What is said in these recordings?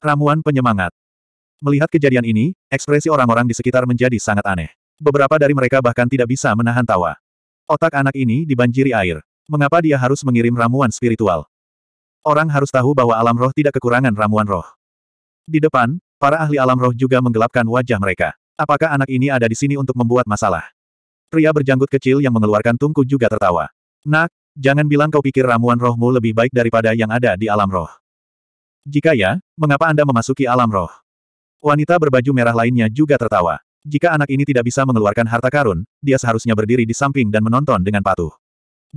Ramuan penyemangat. Melihat kejadian ini, ekspresi orang-orang di sekitar menjadi sangat aneh. Beberapa dari mereka bahkan tidak bisa menahan tawa. Otak anak ini dibanjiri air. Mengapa dia harus mengirim ramuan spiritual? Orang harus tahu bahwa alam roh tidak kekurangan ramuan roh. Di depan, para ahli alam roh juga menggelapkan wajah mereka. Apakah anak ini ada di sini untuk membuat masalah? Pria berjanggut kecil yang mengeluarkan tungku juga tertawa. Nak, jangan bilang kau pikir ramuan rohmu lebih baik daripada yang ada di alam roh. Jika ya, mengapa Anda memasuki alam roh? Wanita berbaju merah lainnya juga tertawa. Jika anak ini tidak bisa mengeluarkan harta karun, dia seharusnya berdiri di samping dan menonton dengan patuh.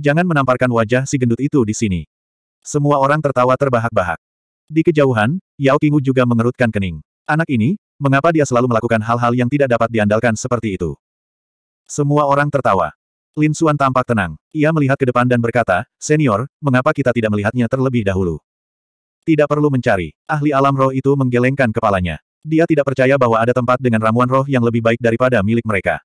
Jangan menamparkan wajah si gendut itu di sini. Semua orang tertawa terbahak-bahak. Di kejauhan, Yao Qingwu juga mengerutkan kening. Anak ini, mengapa dia selalu melakukan hal-hal yang tidak dapat diandalkan seperti itu? Semua orang tertawa. Lin Xuan tampak tenang. Ia melihat ke depan dan berkata, Senior, mengapa kita tidak melihatnya terlebih dahulu? Tidak perlu mencari. Ahli alam roh itu menggelengkan kepalanya. Dia tidak percaya bahwa ada tempat dengan ramuan roh yang lebih baik daripada milik mereka.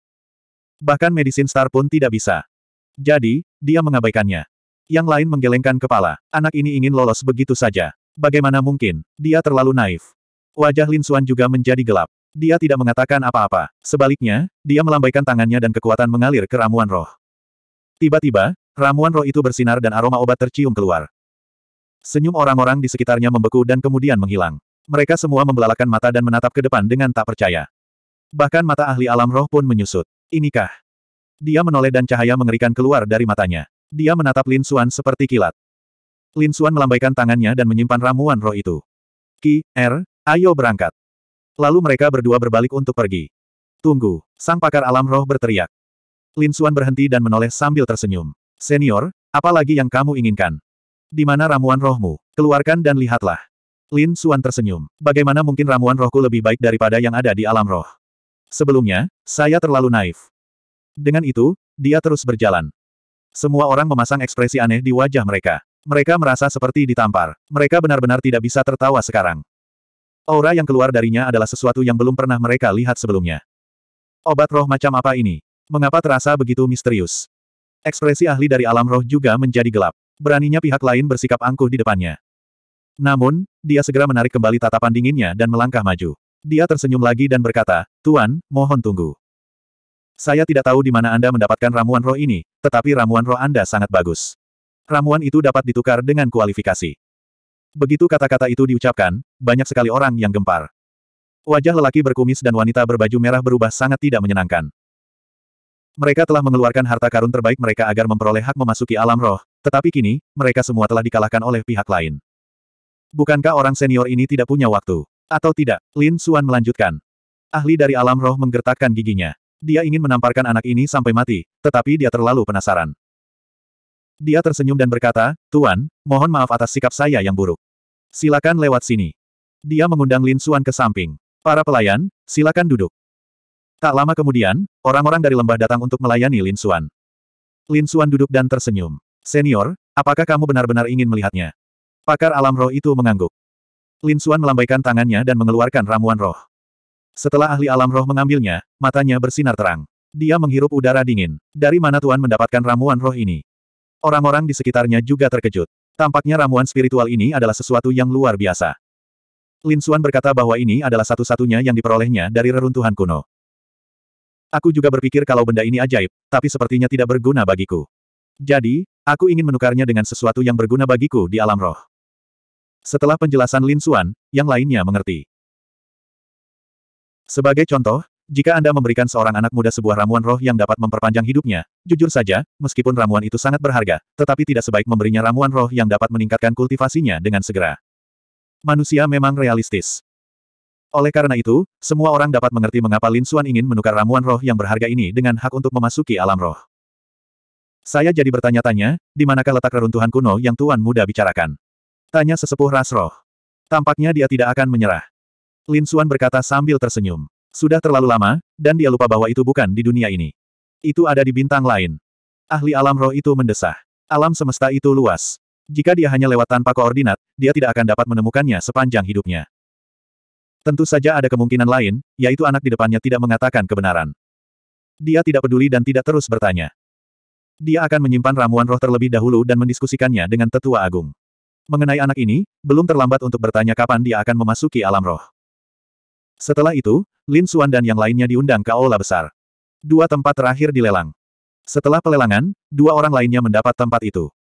Bahkan medisin Star pun tidak bisa. Jadi, dia mengabaikannya. Yang lain menggelengkan kepala. Anak ini ingin lolos begitu saja. Bagaimana mungkin? Dia terlalu naif. Wajah Lin Suan juga menjadi gelap. Dia tidak mengatakan apa-apa. Sebaliknya, dia melambaikan tangannya dan kekuatan mengalir ke ramuan roh. Tiba-tiba, ramuan roh itu bersinar dan aroma obat tercium keluar. Senyum orang-orang di sekitarnya membeku dan kemudian menghilang. Mereka semua membelalakan mata dan menatap ke depan dengan tak percaya. Bahkan mata ahli alam roh pun menyusut. Inikah? Dia menoleh dan cahaya mengerikan keluar dari matanya. Dia menatap Lin Xuan seperti kilat. Lin Xuan melambaikan tangannya dan menyimpan ramuan roh itu. Ki, Er, ayo berangkat. Lalu mereka berdua berbalik untuk pergi. Tunggu, sang pakar alam roh berteriak. Lin Xuan berhenti dan menoleh sambil tersenyum. Senior, apalagi yang kamu inginkan? Di mana ramuan rohmu? Keluarkan dan lihatlah. Lin Suan tersenyum. Bagaimana mungkin ramuan rohku lebih baik daripada yang ada di alam roh? Sebelumnya, saya terlalu naif. Dengan itu, dia terus berjalan. Semua orang memasang ekspresi aneh di wajah mereka. Mereka merasa seperti ditampar. Mereka benar-benar tidak bisa tertawa sekarang. Aura yang keluar darinya adalah sesuatu yang belum pernah mereka lihat sebelumnya. Obat roh macam apa ini? Mengapa terasa begitu misterius? Ekspresi ahli dari alam roh juga menjadi gelap beraninya pihak lain bersikap angkuh di depannya. Namun, dia segera menarik kembali tatapan dinginnya dan melangkah maju. Dia tersenyum lagi dan berkata, Tuan, mohon tunggu. Saya tidak tahu di mana Anda mendapatkan ramuan roh ini, tetapi ramuan roh Anda sangat bagus. Ramuan itu dapat ditukar dengan kualifikasi. Begitu kata-kata itu diucapkan, banyak sekali orang yang gempar. Wajah lelaki berkumis dan wanita berbaju merah berubah sangat tidak menyenangkan. Mereka telah mengeluarkan harta karun terbaik mereka agar memperoleh hak memasuki alam roh, tetapi kini, mereka semua telah dikalahkan oleh pihak lain. Bukankah orang senior ini tidak punya waktu? Atau tidak? Lin Suan melanjutkan. Ahli dari alam roh menggertakkan giginya. Dia ingin menamparkan anak ini sampai mati, tetapi dia terlalu penasaran. Dia tersenyum dan berkata, Tuan, mohon maaf atas sikap saya yang buruk. Silakan lewat sini. Dia mengundang Lin Suan ke samping. Para pelayan, silakan duduk. Tak lama kemudian, orang-orang dari lembah datang untuk melayani Lin Suan. Lin Suan duduk dan tersenyum. Senior, apakah kamu benar-benar ingin melihatnya? Pakar alam roh itu mengangguk. Lin Suan melambaikan tangannya dan mengeluarkan ramuan roh. Setelah ahli alam roh mengambilnya, matanya bersinar terang. Dia menghirup udara dingin. Dari mana Tuan mendapatkan ramuan roh ini? Orang-orang di sekitarnya juga terkejut. Tampaknya ramuan spiritual ini adalah sesuatu yang luar biasa. Lin Suan berkata bahwa ini adalah satu-satunya yang diperolehnya dari reruntuhan kuno. Aku juga berpikir kalau benda ini ajaib, tapi sepertinya tidak berguna bagiku. Jadi, Aku ingin menukarnya dengan sesuatu yang berguna bagiku di alam roh. Setelah penjelasan Lin Xuan, yang lainnya mengerti. Sebagai contoh, jika Anda memberikan seorang anak muda sebuah ramuan roh yang dapat memperpanjang hidupnya, jujur saja, meskipun ramuan itu sangat berharga, tetapi tidak sebaik memberinya ramuan roh yang dapat meningkatkan kultivasinya dengan segera. Manusia memang realistis. Oleh karena itu, semua orang dapat mengerti mengapa Lin Xuan ingin menukar ramuan roh yang berharga ini dengan hak untuk memasuki alam roh. Saya jadi bertanya-tanya, di manakah letak reruntuhan kuno yang Tuan Muda bicarakan? Tanya sesepuh Rasroh. Tampaknya dia tidak akan menyerah. Lin Xuan berkata sambil tersenyum. Sudah terlalu lama, dan dia lupa bahwa itu bukan di dunia ini. Itu ada di bintang lain. Ahli alam roh itu mendesah. Alam semesta itu luas. Jika dia hanya lewat tanpa koordinat, dia tidak akan dapat menemukannya sepanjang hidupnya. Tentu saja ada kemungkinan lain, yaitu anak di depannya tidak mengatakan kebenaran. Dia tidak peduli dan tidak terus bertanya. Dia akan menyimpan ramuan roh terlebih dahulu dan mendiskusikannya dengan tetua agung. Mengenai anak ini, belum terlambat untuk bertanya kapan dia akan memasuki alam roh. Setelah itu, Lin Xuan dan yang lainnya diundang ke aula besar. Dua tempat terakhir dilelang. Setelah pelelangan, dua orang lainnya mendapat tempat itu.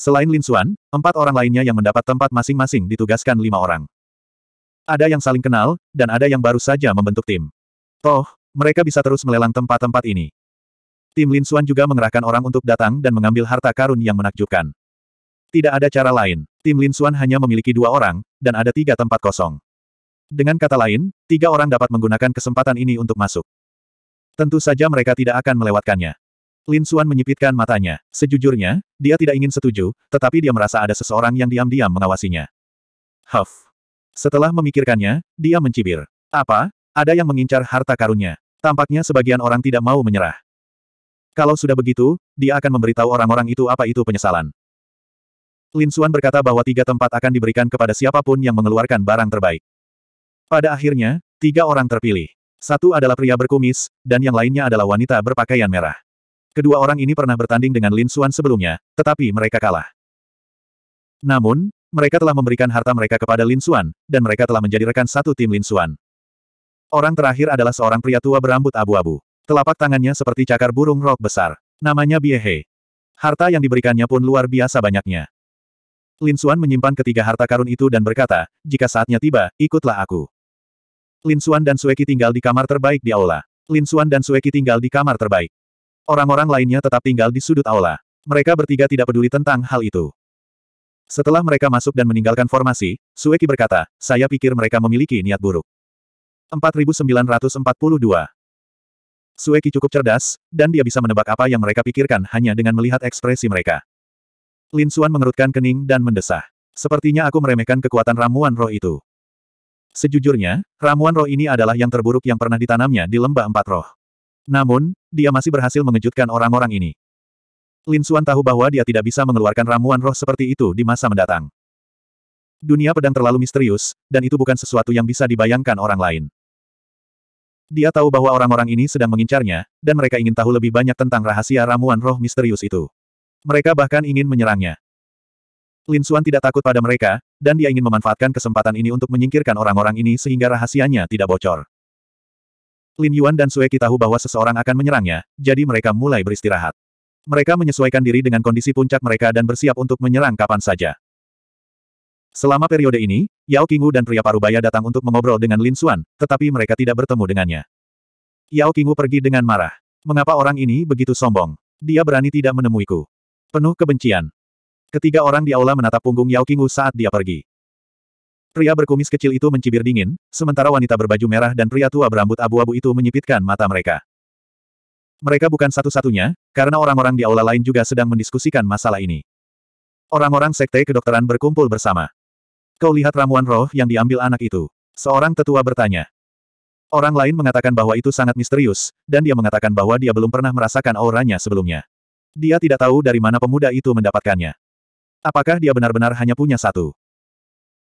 Selain Lin Xuan, empat orang lainnya yang mendapat tempat masing-masing ditugaskan lima orang. Ada yang saling kenal, dan ada yang baru saja membentuk tim. Toh, mereka bisa terus melelang tempat-tempat ini. Tim Lin Xuan juga mengerahkan orang untuk datang dan mengambil harta karun yang menakjubkan. Tidak ada cara lain, tim Lin Xuan hanya memiliki dua orang, dan ada tiga tempat kosong. Dengan kata lain, tiga orang dapat menggunakan kesempatan ini untuk masuk. Tentu saja mereka tidak akan melewatkannya. Lin Xuan menyipitkan matanya. Sejujurnya, dia tidak ingin setuju, tetapi dia merasa ada seseorang yang diam-diam mengawasinya. Huff. Setelah memikirkannya, dia mencibir. Apa? Ada yang mengincar harta karunnya. Tampaknya sebagian orang tidak mau menyerah. Kalau sudah begitu, dia akan memberitahu orang-orang itu apa itu penyesalan. Lin Xuan berkata bahwa tiga tempat akan diberikan kepada siapapun yang mengeluarkan barang terbaik. Pada akhirnya, tiga orang terpilih. Satu adalah pria berkumis, dan yang lainnya adalah wanita berpakaian merah. Kedua orang ini pernah bertanding dengan Lin Xuan sebelumnya, tetapi mereka kalah. Namun, mereka telah memberikan harta mereka kepada Lin Xuan, dan mereka telah menjadi rekan satu tim Lin Xuan. Orang terakhir adalah seorang pria tua berambut abu-abu. Telapak tangannya seperti cakar burung rok besar. Namanya Biehe. Harta yang diberikannya pun luar biasa banyaknya. Lin Xuan menyimpan ketiga harta karun itu dan berkata, jika saatnya tiba, ikutlah aku. Lin Xuan dan Sueki tinggal di kamar terbaik di aula. Lin Xuan dan Sueki tinggal di kamar terbaik. Orang-orang lainnya tetap tinggal di sudut aula. Mereka bertiga tidak peduli tentang hal itu. Setelah mereka masuk dan meninggalkan formasi, Sueki berkata, saya pikir mereka memiliki niat buruk. 4942 Sueki cukup cerdas, dan dia bisa menebak apa yang mereka pikirkan hanya dengan melihat ekspresi mereka. Lin Suan mengerutkan kening dan mendesah. Sepertinya aku meremehkan kekuatan ramuan roh itu. Sejujurnya, ramuan roh ini adalah yang terburuk yang pernah ditanamnya di lembah empat roh. Namun, dia masih berhasil mengejutkan orang-orang ini. Lin Suan tahu bahwa dia tidak bisa mengeluarkan ramuan roh seperti itu di masa mendatang. Dunia pedang terlalu misterius, dan itu bukan sesuatu yang bisa dibayangkan orang lain. Dia tahu bahwa orang-orang ini sedang mengincarnya, dan mereka ingin tahu lebih banyak tentang rahasia ramuan roh misterius itu. Mereka bahkan ingin menyerangnya. Lin Xuan tidak takut pada mereka, dan dia ingin memanfaatkan kesempatan ini untuk menyingkirkan orang-orang ini sehingga rahasianya tidak bocor. Lin Yuan dan Sueki tahu bahwa seseorang akan menyerangnya, jadi mereka mulai beristirahat. Mereka menyesuaikan diri dengan kondisi puncak mereka dan bersiap untuk menyerang kapan saja. Selama periode ini, Yao Qingwu dan pria parubaya datang untuk mengobrol dengan Lin Xuan, tetapi mereka tidak bertemu dengannya. Yao Qingwu pergi dengan marah. Mengapa orang ini begitu sombong? Dia berani tidak menemuiku. Penuh kebencian. Ketiga orang di aula menatap punggung Yao Qingwu saat dia pergi. Pria berkumis kecil itu mencibir dingin, sementara wanita berbaju merah dan pria tua berambut abu-abu itu menyipitkan mata mereka. Mereka bukan satu-satunya, karena orang-orang di aula lain juga sedang mendiskusikan masalah ini. Orang-orang sekte kedokteran berkumpul bersama. Kau lihat ramuan roh yang diambil anak itu. Seorang tetua bertanya. Orang lain mengatakan bahwa itu sangat misterius, dan dia mengatakan bahwa dia belum pernah merasakan auranya sebelumnya. Dia tidak tahu dari mana pemuda itu mendapatkannya. Apakah dia benar-benar hanya punya satu?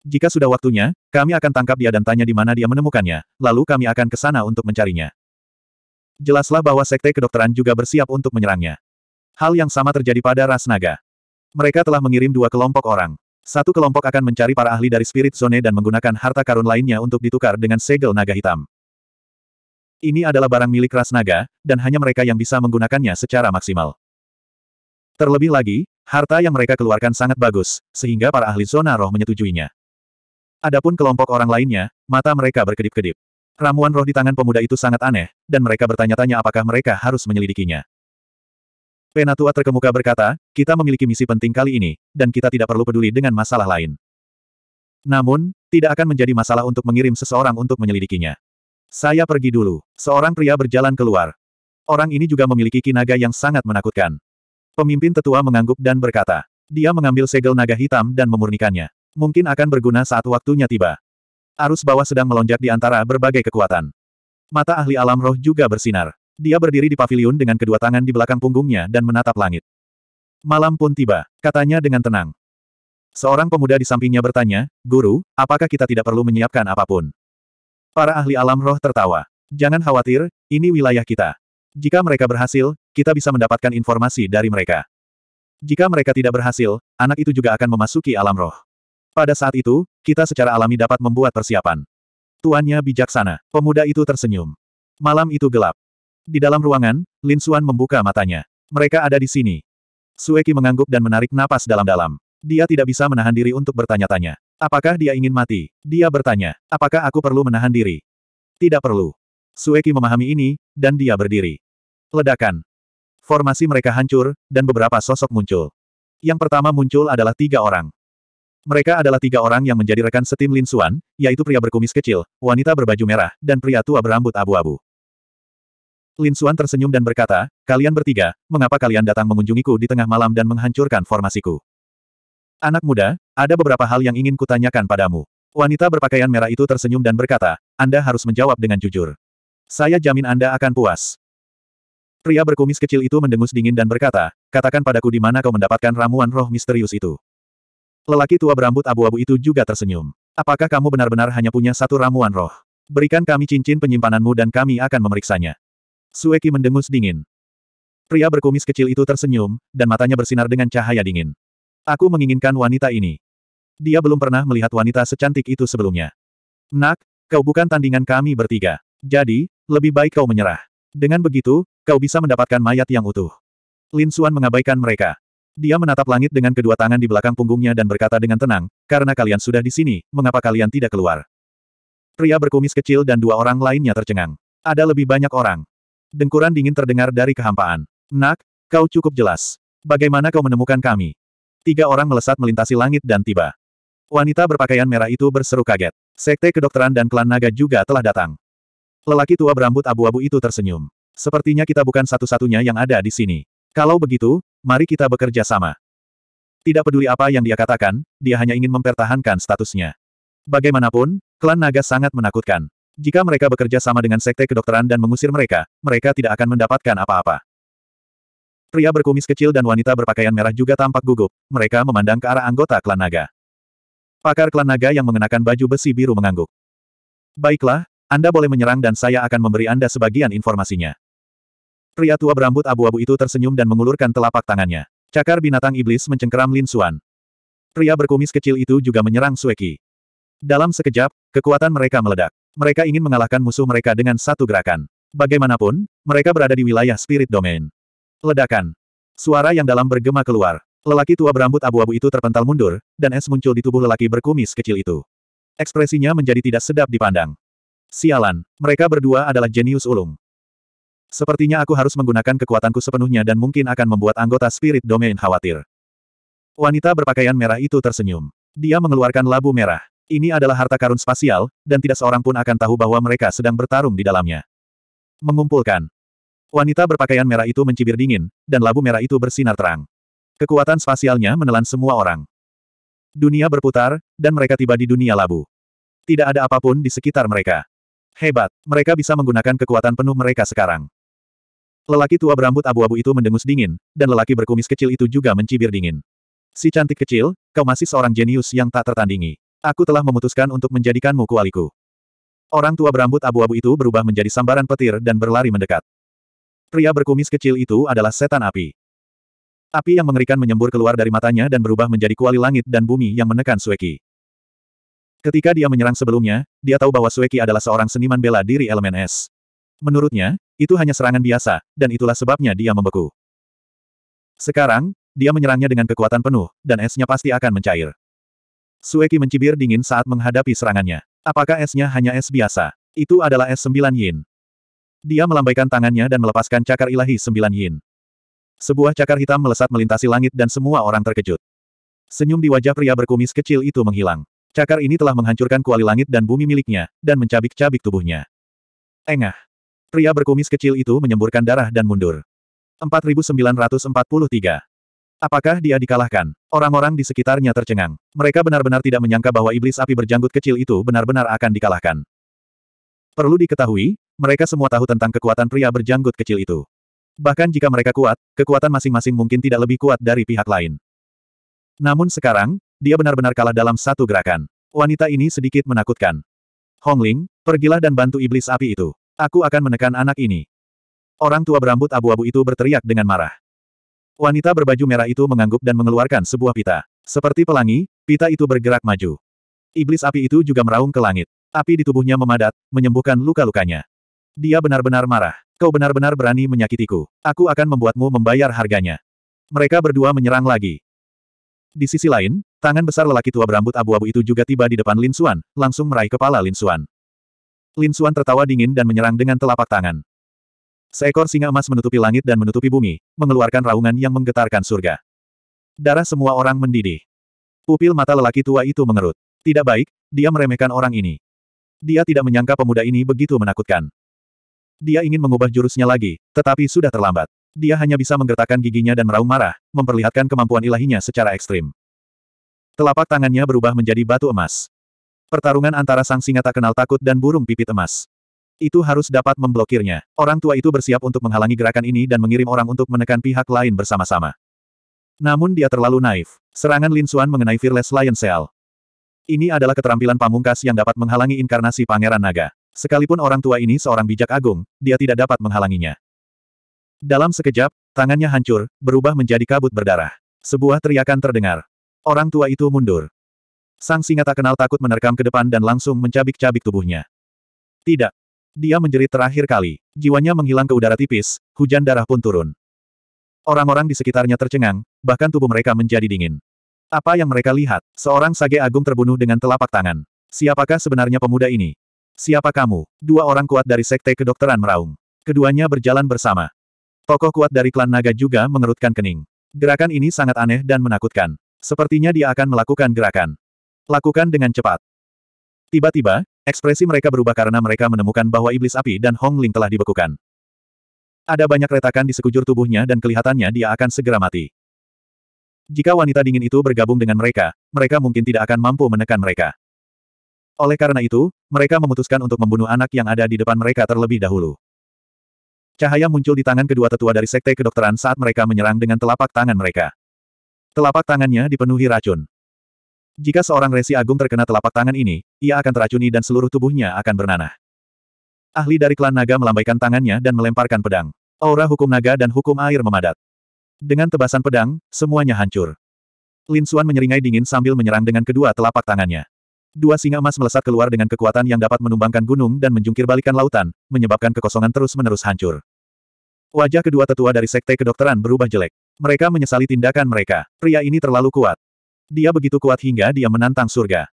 Jika sudah waktunya, kami akan tangkap dia dan tanya di mana dia menemukannya, lalu kami akan ke sana untuk mencarinya. Jelaslah bahwa sekte kedokteran juga bersiap untuk menyerangnya. Hal yang sama terjadi pada ras naga. Mereka telah mengirim dua kelompok orang. Satu kelompok akan mencari para ahli dari Spirit Zone dan menggunakan harta karun lainnya untuk ditukar dengan segel naga hitam. Ini adalah barang milik ras naga, dan hanya mereka yang bisa menggunakannya secara maksimal. Terlebih lagi, harta yang mereka keluarkan sangat bagus, sehingga para ahli zona roh menyetujuinya. Adapun kelompok orang lainnya, mata mereka berkedip-kedip. Ramuan roh di tangan pemuda itu sangat aneh, dan mereka bertanya-tanya apakah mereka harus menyelidikinya. Penatua terkemuka berkata, kita memiliki misi penting kali ini, dan kita tidak perlu peduli dengan masalah lain. Namun, tidak akan menjadi masalah untuk mengirim seseorang untuk menyelidikinya. Saya pergi dulu. Seorang pria berjalan keluar. Orang ini juga memiliki kinaga yang sangat menakutkan. Pemimpin tetua mengangguk dan berkata, dia mengambil segel naga hitam dan memurnikannya. Mungkin akan berguna saat waktunya tiba. Arus bawah sedang melonjak di antara berbagai kekuatan. Mata ahli alam roh juga bersinar. Dia berdiri di pavilion dengan kedua tangan di belakang punggungnya dan menatap langit. Malam pun tiba, katanya dengan tenang. Seorang pemuda di sampingnya bertanya, Guru, apakah kita tidak perlu menyiapkan apapun? Para ahli alam roh tertawa. Jangan khawatir, ini wilayah kita. Jika mereka berhasil, kita bisa mendapatkan informasi dari mereka. Jika mereka tidak berhasil, anak itu juga akan memasuki alam roh. Pada saat itu, kita secara alami dapat membuat persiapan. Tuannya bijaksana, pemuda itu tersenyum. Malam itu gelap, di dalam ruangan, Lin Xuan membuka matanya. Mereka ada di sini. Sueki mengangguk dan menarik napas dalam-dalam. Dia tidak bisa menahan diri untuk bertanya-tanya. Apakah dia ingin mati? Dia bertanya. Apakah aku perlu menahan diri? Tidak perlu. Sueki memahami ini, dan dia berdiri. Ledakan. Formasi mereka hancur, dan beberapa sosok muncul. Yang pertama muncul adalah tiga orang. Mereka adalah tiga orang yang menjadi rekan setim Lin Xuan, yaitu pria berkumis kecil, wanita berbaju merah, dan pria tua berambut abu-abu. Lin Suan tersenyum dan berkata, kalian bertiga, mengapa kalian datang mengunjungiku di tengah malam dan menghancurkan formasiku? Anak muda, ada beberapa hal yang ingin kutanyakan padamu. Wanita berpakaian merah itu tersenyum dan berkata, Anda harus menjawab dengan jujur. Saya jamin Anda akan puas. Pria berkumis kecil itu mendengus dingin dan berkata, katakan padaku di mana kau mendapatkan ramuan roh misterius itu. Lelaki tua berambut abu-abu itu juga tersenyum. Apakah kamu benar-benar hanya punya satu ramuan roh? Berikan kami cincin penyimpananmu dan kami akan memeriksanya. Sueki mendengus dingin. Pria berkumis kecil itu tersenyum, dan matanya bersinar dengan cahaya dingin. Aku menginginkan wanita ini. Dia belum pernah melihat wanita secantik itu sebelumnya. Nak, kau bukan tandingan kami bertiga. Jadi, lebih baik kau menyerah. Dengan begitu, kau bisa mendapatkan mayat yang utuh. Lin Suan mengabaikan mereka. Dia menatap langit dengan kedua tangan di belakang punggungnya dan berkata dengan tenang, karena kalian sudah di sini, mengapa kalian tidak keluar? Pria berkumis kecil dan dua orang lainnya tercengang. Ada lebih banyak orang. Dengkuran dingin terdengar dari kehampaan. Nak, kau cukup jelas. Bagaimana kau menemukan kami? Tiga orang melesat melintasi langit dan tiba. Wanita berpakaian merah itu berseru kaget. Sekte kedokteran dan klan naga juga telah datang. Lelaki tua berambut abu-abu itu tersenyum. Sepertinya kita bukan satu-satunya yang ada di sini. Kalau begitu, mari kita bekerja sama. Tidak peduli apa yang dia katakan, dia hanya ingin mempertahankan statusnya. Bagaimanapun, klan naga sangat menakutkan. Jika mereka bekerja sama dengan sekte kedokteran dan mengusir mereka, mereka tidak akan mendapatkan apa-apa. Pria berkumis kecil dan wanita berpakaian merah juga tampak gugup, mereka memandang ke arah anggota klan naga. Pakar klan naga yang mengenakan baju besi biru mengangguk. Baiklah, Anda boleh menyerang dan saya akan memberi Anda sebagian informasinya. Pria tua berambut abu-abu itu tersenyum dan mengulurkan telapak tangannya. Cakar binatang iblis mencengkeram Lin Suan. Pria berkumis kecil itu juga menyerang Sueki. Dalam sekejap, kekuatan mereka meledak mereka ingin mengalahkan musuh mereka dengan satu gerakan. Bagaimanapun, mereka berada di wilayah spirit domain. Ledakan. Suara yang dalam bergema keluar. Lelaki tua berambut abu-abu itu terpental mundur, dan es muncul di tubuh lelaki berkumis kecil itu. Ekspresinya menjadi tidak sedap dipandang. Sialan, mereka berdua adalah jenius ulung. Sepertinya aku harus menggunakan kekuatanku sepenuhnya dan mungkin akan membuat anggota spirit domain khawatir. Wanita berpakaian merah itu tersenyum. Dia mengeluarkan labu merah. Ini adalah harta karun spasial, dan tidak seorang pun akan tahu bahwa mereka sedang bertarung di dalamnya. Mengumpulkan. Wanita berpakaian merah itu mencibir dingin, dan labu merah itu bersinar terang. Kekuatan spasialnya menelan semua orang. Dunia berputar, dan mereka tiba di dunia labu. Tidak ada apapun di sekitar mereka. Hebat, mereka bisa menggunakan kekuatan penuh mereka sekarang. Lelaki tua berambut abu-abu itu mendengus dingin, dan lelaki berkumis kecil itu juga mencibir dingin. Si cantik kecil, kau masih seorang jenius yang tak tertandingi. Aku telah memutuskan untuk menjadikanmu kualiku. Orang tua berambut abu-abu itu berubah menjadi sambaran petir dan berlari mendekat. Pria berkumis kecil itu adalah setan api. Api yang mengerikan menyembur keluar dari matanya dan berubah menjadi kuali langit dan bumi yang menekan Sueki. Ketika dia menyerang sebelumnya, dia tahu bahwa Sueki adalah seorang seniman bela diri elemen es. Menurutnya, itu hanya serangan biasa, dan itulah sebabnya dia membeku. Sekarang, dia menyerangnya dengan kekuatan penuh, dan esnya pasti akan mencair. Sueki mencibir dingin saat menghadapi serangannya. Apakah esnya hanya es biasa? Itu adalah es sembilan yin. Dia melambaikan tangannya dan melepaskan cakar ilahi sembilan yin. Sebuah cakar hitam melesat melintasi langit dan semua orang terkejut. Senyum di wajah pria berkumis kecil itu menghilang. Cakar ini telah menghancurkan kuali langit dan bumi miliknya, dan mencabik-cabik tubuhnya. Engah. Pria berkumis kecil itu menyemburkan darah dan mundur. 4943. Apakah dia dikalahkan? Orang-orang di sekitarnya tercengang. Mereka benar-benar tidak menyangka bahwa iblis api berjanggut kecil itu benar-benar akan dikalahkan. Perlu diketahui, mereka semua tahu tentang kekuatan pria berjanggut kecil itu. Bahkan jika mereka kuat, kekuatan masing-masing mungkin tidak lebih kuat dari pihak lain. Namun sekarang, dia benar-benar kalah dalam satu gerakan. Wanita ini sedikit menakutkan. Hongling, pergilah dan bantu iblis api itu. Aku akan menekan anak ini. Orang tua berambut abu-abu itu berteriak dengan marah. Wanita berbaju merah itu mengangguk dan mengeluarkan sebuah pita. Seperti pelangi, pita itu bergerak maju. Iblis api itu juga meraung ke langit. Api di tubuhnya memadat, menyembuhkan luka-lukanya. Dia benar-benar marah. Kau benar-benar berani menyakitiku. Aku akan membuatmu membayar harganya. Mereka berdua menyerang lagi. Di sisi lain, tangan besar lelaki tua berambut abu-abu itu juga tiba di depan Lin Xuan, langsung meraih kepala Lin Xuan. Lin Xuan tertawa dingin dan menyerang dengan telapak tangan. Seekor singa emas menutupi langit dan menutupi bumi, mengeluarkan raungan yang menggetarkan surga. Darah semua orang mendidih. Pupil mata lelaki tua itu mengerut. Tidak baik, dia meremehkan orang ini. Dia tidak menyangka pemuda ini begitu menakutkan. Dia ingin mengubah jurusnya lagi, tetapi sudah terlambat. Dia hanya bisa menggertakkan giginya dan meraung marah, memperlihatkan kemampuan ilahinya secara ekstrim. Telapak tangannya berubah menjadi batu emas. Pertarungan antara sang singa tak kenal takut dan burung pipit emas. Itu harus dapat memblokirnya. Orang tua itu bersiap untuk menghalangi gerakan ini dan mengirim orang untuk menekan pihak lain bersama-sama. Namun dia terlalu naif. Serangan Lin Xuan mengenai Fearless Lion Seal. Ini adalah keterampilan pamungkas yang dapat menghalangi inkarnasi Pangeran Naga. Sekalipun orang tua ini seorang bijak agung, dia tidak dapat menghalanginya. Dalam sekejap, tangannya hancur, berubah menjadi kabut berdarah. Sebuah teriakan terdengar. Orang tua itu mundur. Sang singa tak kenal takut menerkam ke depan dan langsung mencabik-cabik tubuhnya. Tidak, dia menjerit terakhir kali. Jiwanya menghilang ke udara tipis, hujan darah pun turun. Orang-orang di sekitarnya tercengang, bahkan tubuh mereka menjadi dingin. Apa yang mereka lihat? Seorang sage agung terbunuh dengan telapak tangan. Siapakah sebenarnya pemuda ini? Siapa kamu? Dua orang kuat dari sekte kedokteran meraung. Keduanya berjalan bersama. Tokoh kuat dari klan naga juga mengerutkan kening. Gerakan ini sangat aneh dan menakutkan. Sepertinya dia akan melakukan gerakan. Lakukan dengan cepat. Tiba-tiba, Ekspresi mereka berubah karena mereka menemukan bahwa iblis api dan Hong Ling telah dibekukan. Ada banyak retakan di sekujur tubuhnya dan kelihatannya dia akan segera mati. Jika wanita dingin itu bergabung dengan mereka, mereka mungkin tidak akan mampu menekan mereka. Oleh karena itu, mereka memutuskan untuk membunuh anak yang ada di depan mereka terlebih dahulu. Cahaya muncul di tangan kedua tetua dari Sekte Kedokteran saat mereka menyerang dengan telapak tangan mereka. Telapak tangannya dipenuhi racun. Jika seorang resi agung terkena telapak tangan ini, ia akan teracuni dan seluruh tubuhnya akan bernanah. Ahli dari klan naga melambaikan tangannya dan melemparkan pedang. Aura hukum naga dan hukum air memadat. Dengan tebasan pedang, semuanya hancur. Lin Xuan menyeringai dingin sambil menyerang dengan kedua telapak tangannya. Dua singa emas melesat keluar dengan kekuatan yang dapat menumbangkan gunung dan menjungkir lautan, menyebabkan kekosongan terus-menerus hancur. Wajah kedua tetua dari sekte kedokteran berubah jelek. Mereka menyesali tindakan mereka. Pria ini terlalu kuat. Dia begitu kuat hingga dia menantang surga.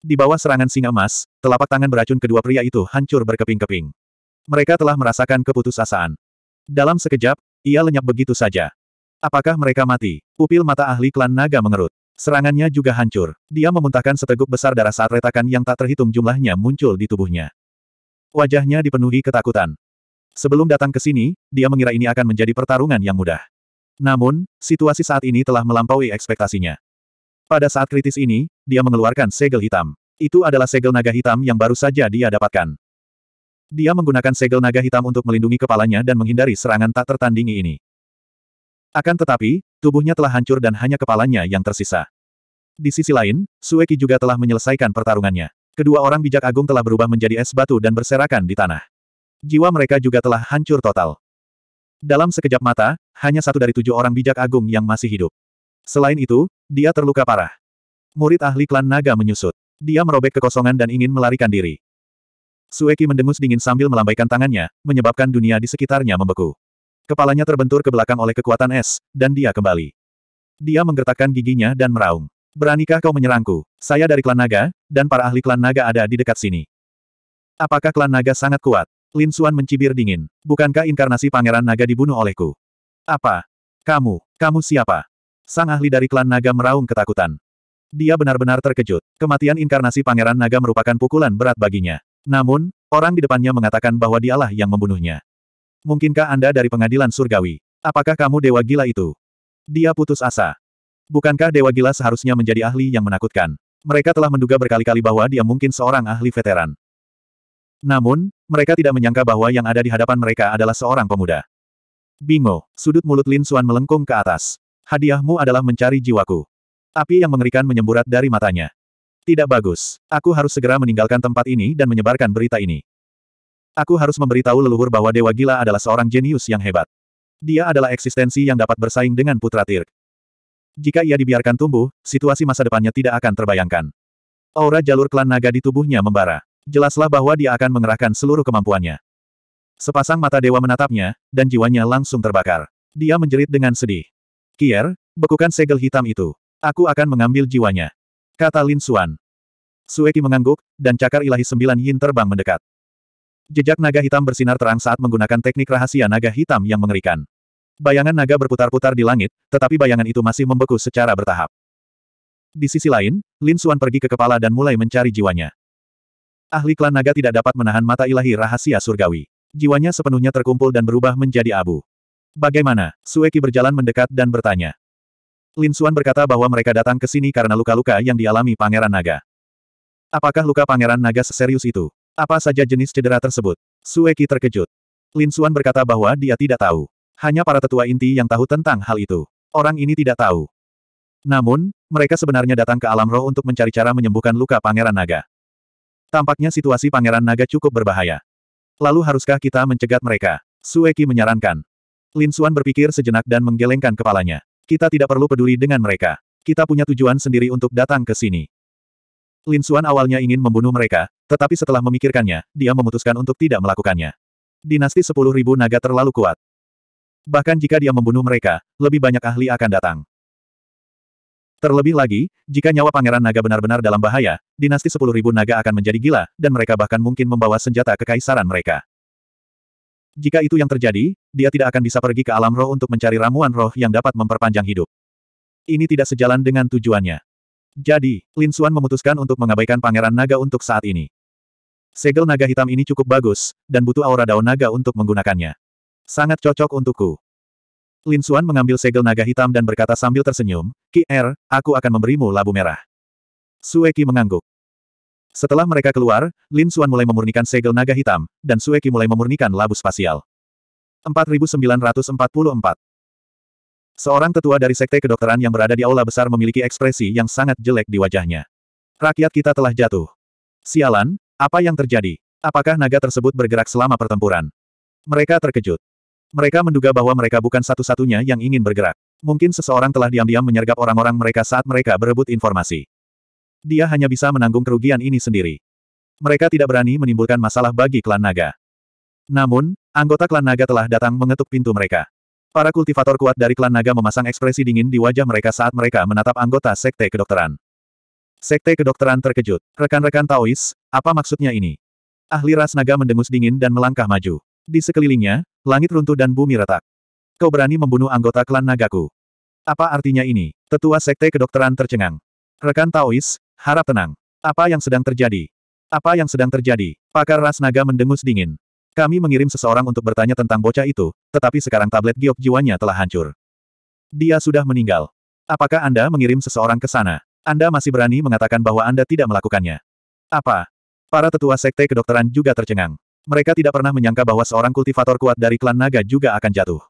Di bawah serangan singa emas, telapak tangan beracun kedua pria itu hancur berkeping-keping. Mereka telah merasakan keputusasaan. Dalam sekejap, ia lenyap begitu saja. Apakah mereka mati? Pupil mata ahli klan naga mengerut. Serangannya juga hancur. Dia memuntahkan seteguk besar darah saat retakan yang tak terhitung jumlahnya muncul di tubuhnya. Wajahnya dipenuhi ketakutan. Sebelum datang ke sini, dia mengira ini akan menjadi pertarungan yang mudah. Namun, situasi saat ini telah melampaui ekspektasinya. Pada saat kritis ini, dia mengeluarkan segel hitam. Itu adalah segel naga hitam yang baru saja dia dapatkan. Dia menggunakan segel naga hitam untuk melindungi kepalanya dan menghindari serangan tak tertandingi ini. Akan tetapi, tubuhnya telah hancur dan hanya kepalanya yang tersisa. Di sisi lain, Sueki juga telah menyelesaikan pertarungannya. Kedua orang bijak agung telah berubah menjadi es batu dan berserakan di tanah. Jiwa mereka juga telah hancur total. Dalam sekejap mata, hanya satu dari tujuh orang bijak agung yang masih hidup. Selain itu, dia terluka parah. Murid ahli klan naga menyusut. Dia merobek kekosongan dan ingin melarikan diri. Sueki mendengus dingin sambil melambaikan tangannya, menyebabkan dunia di sekitarnya membeku. Kepalanya terbentur ke belakang oleh kekuatan es, dan dia kembali. Dia menggertakkan giginya dan meraung. Beranikah kau menyerangku? Saya dari klan naga, dan para ahli klan naga ada di dekat sini. Apakah klan naga sangat kuat? Lin Suan mencibir dingin. Bukankah inkarnasi pangeran naga dibunuh olehku? Apa? Kamu, kamu siapa? Sang ahli dari klan naga meraung ketakutan. Dia benar-benar terkejut. Kematian inkarnasi pangeran naga merupakan pukulan berat baginya. Namun, orang di depannya mengatakan bahwa dialah yang membunuhnya. Mungkinkah Anda dari pengadilan surgawi? Apakah kamu dewa gila itu? Dia putus asa. Bukankah dewa gila seharusnya menjadi ahli yang menakutkan? Mereka telah menduga berkali-kali bahwa dia mungkin seorang ahli veteran. Namun, mereka tidak menyangka bahwa yang ada di hadapan mereka adalah seorang pemuda. Bingo, sudut mulut Lin Xuan melengkung ke atas. Hadiahmu adalah mencari jiwaku. Api yang mengerikan menyemburat dari matanya. Tidak bagus. Aku harus segera meninggalkan tempat ini dan menyebarkan berita ini. Aku harus memberitahu leluhur bahwa Dewa Gila adalah seorang jenius yang hebat. Dia adalah eksistensi yang dapat bersaing dengan Putra Tirk. Jika ia dibiarkan tumbuh, situasi masa depannya tidak akan terbayangkan. Aura jalur klan naga di tubuhnya membara. Jelaslah bahwa dia akan mengerahkan seluruh kemampuannya. Sepasang mata dewa menatapnya, dan jiwanya langsung terbakar. Dia menjerit dengan sedih. Kier, bekukan segel hitam itu. Aku akan mengambil jiwanya. Kata Lin Xuan. Sueki mengangguk, dan cakar ilahi sembilan yin terbang mendekat. Jejak naga hitam bersinar terang saat menggunakan teknik rahasia naga hitam yang mengerikan. Bayangan naga berputar-putar di langit, tetapi bayangan itu masih membeku secara bertahap. Di sisi lain, Lin Xuan pergi ke kepala dan mulai mencari jiwanya. Ahli klan naga tidak dapat menahan mata ilahi rahasia surgawi. Jiwanya sepenuhnya terkumpul dan berubah menjadi abu. Bagaimana? Sueki berjalan mendekat dan bertanya. Lin Suan berkata bahwa mereka datang ke sini karena luka-luka yang dialami Pangeran Naga. Apakah luka Pangeran Naga seserius itu? Apa saja jenis cedera tersebut? Sueki terkejut. Lin Suan berkata bahwa dia tidak tahu. Hanya para tetua inti yang tahu tentang hal itu. Orang ini tidak tahu. Namun, mereka sebenarnya datang ke alam roh untuk mencari cara menyembuhkan luka Pangeran Naga. Tampaknya situasi Pangeran Naga cukup berbahaya. Lalu haruskah kita mencegat mereka? Sueki menyarankan. Lin Suan berpikir sejenak dan menggelengkan kepalanya. Kita tidak perlu peduli dengan mereka. Kita punya tujuan sendiri untuk datang ke sini. Lin Suan awalnya ingin membunuh mereka, tetapi setelah memikirkannya, dia memutuskan untuk tidak melakukannya. Dinasti 10.000 naga terlalu kuat. Bahkan jika dia membunuh mereka, lebih banyak ahli akan datang. Terlebih lagi, jika nyawa pangeran naga benar-benar dalam bahaya, dinasti 10.000 naga akan menjadi gila, dan mereka bahkan mungkin membawa senjata kekaisaran mereka. Jika itu yang terjadi, dia tidak akan bisa pergi ke alam roh untuk mencari ramuan roh yang dapat memperpanjang hidup. Ini tidak sejalan dengan tujuannya. Jadi, Lin Xuan memutuskan untuk mengabaikan pangeran naga untuk saat ini. Segel naga hitam ini cukup bagus, dan butuh aura daun naga untuk menggunakannya. Sangat cocok untukku. Lin Xuan mengambil segel naga hitam dan berkata sambil tersenyum, Ki Er, aku akan memberimu labu merah. Sueki mengangguk. Setelah mereka keluar, Lin Xuan mulai memurnikan segel naga hitam, dan Sueki mulai memurnikan labu spasial. 4944 Seorang tetua dari sekte kedokteran yang berada di aula besar memiliki ekspresi yang sangat jelek di wajahnya. Rakyat kita telah jatuh. Sialan, apa yang terjadi? Apakah naga tersebut bergerak selama pertempuran? Mereka terkejut. Mereka menduga bahwa mereka bukan satu-satunya yang ingin bergerak. Mungkin seseorang telah diam-diam menyergap orang-orang mereka saat mereka berebut informasi. Dia hanya bisa menanggung kerugian ini sendiri. Mereka tidak berani menimbulkan masalah bagi klan naga. Namun, anggota klan naga telah datang mengetuk pintu mereka. Para kultivator kuat dari klan naga memasang ekspresi dingin di wajah mereka saat mereka menatap anggota Sekte Kedokteran. Sekte Kedokteran terkejut. Rekan-rekan Taois, apa maksudnya ini? Ahli ras naga mendengus dingin dan melangkah maju. Di sekelilingnya, langit runtuh dan bumi retak. Kau berani membunuh anggota klan nagaku. Apa artinya ini? Tetua Sekte Kedokteran tercengang. Rekan Taois, Harap tenang. Apa yang sedang terjadi? Apa yang sedang terjadi? Pakar ras naga mendengus dingin. Kami mengirim seseorang untuk bertanya tentang bocah itu, tetapi sekarang tablet giok jiwanya telah hancur. Dia sudah meninggal. Apakah Anda mengirim seseorang ke sana? Anda masih berani mengatakan bahwa Anda tidak melakukannya. Apa? Para tetua sekte kedokteran juga tercengang. Mereka tidak pernah menyangka bahwa seorang kultivator kuat dari klan naga juga akan jatuh.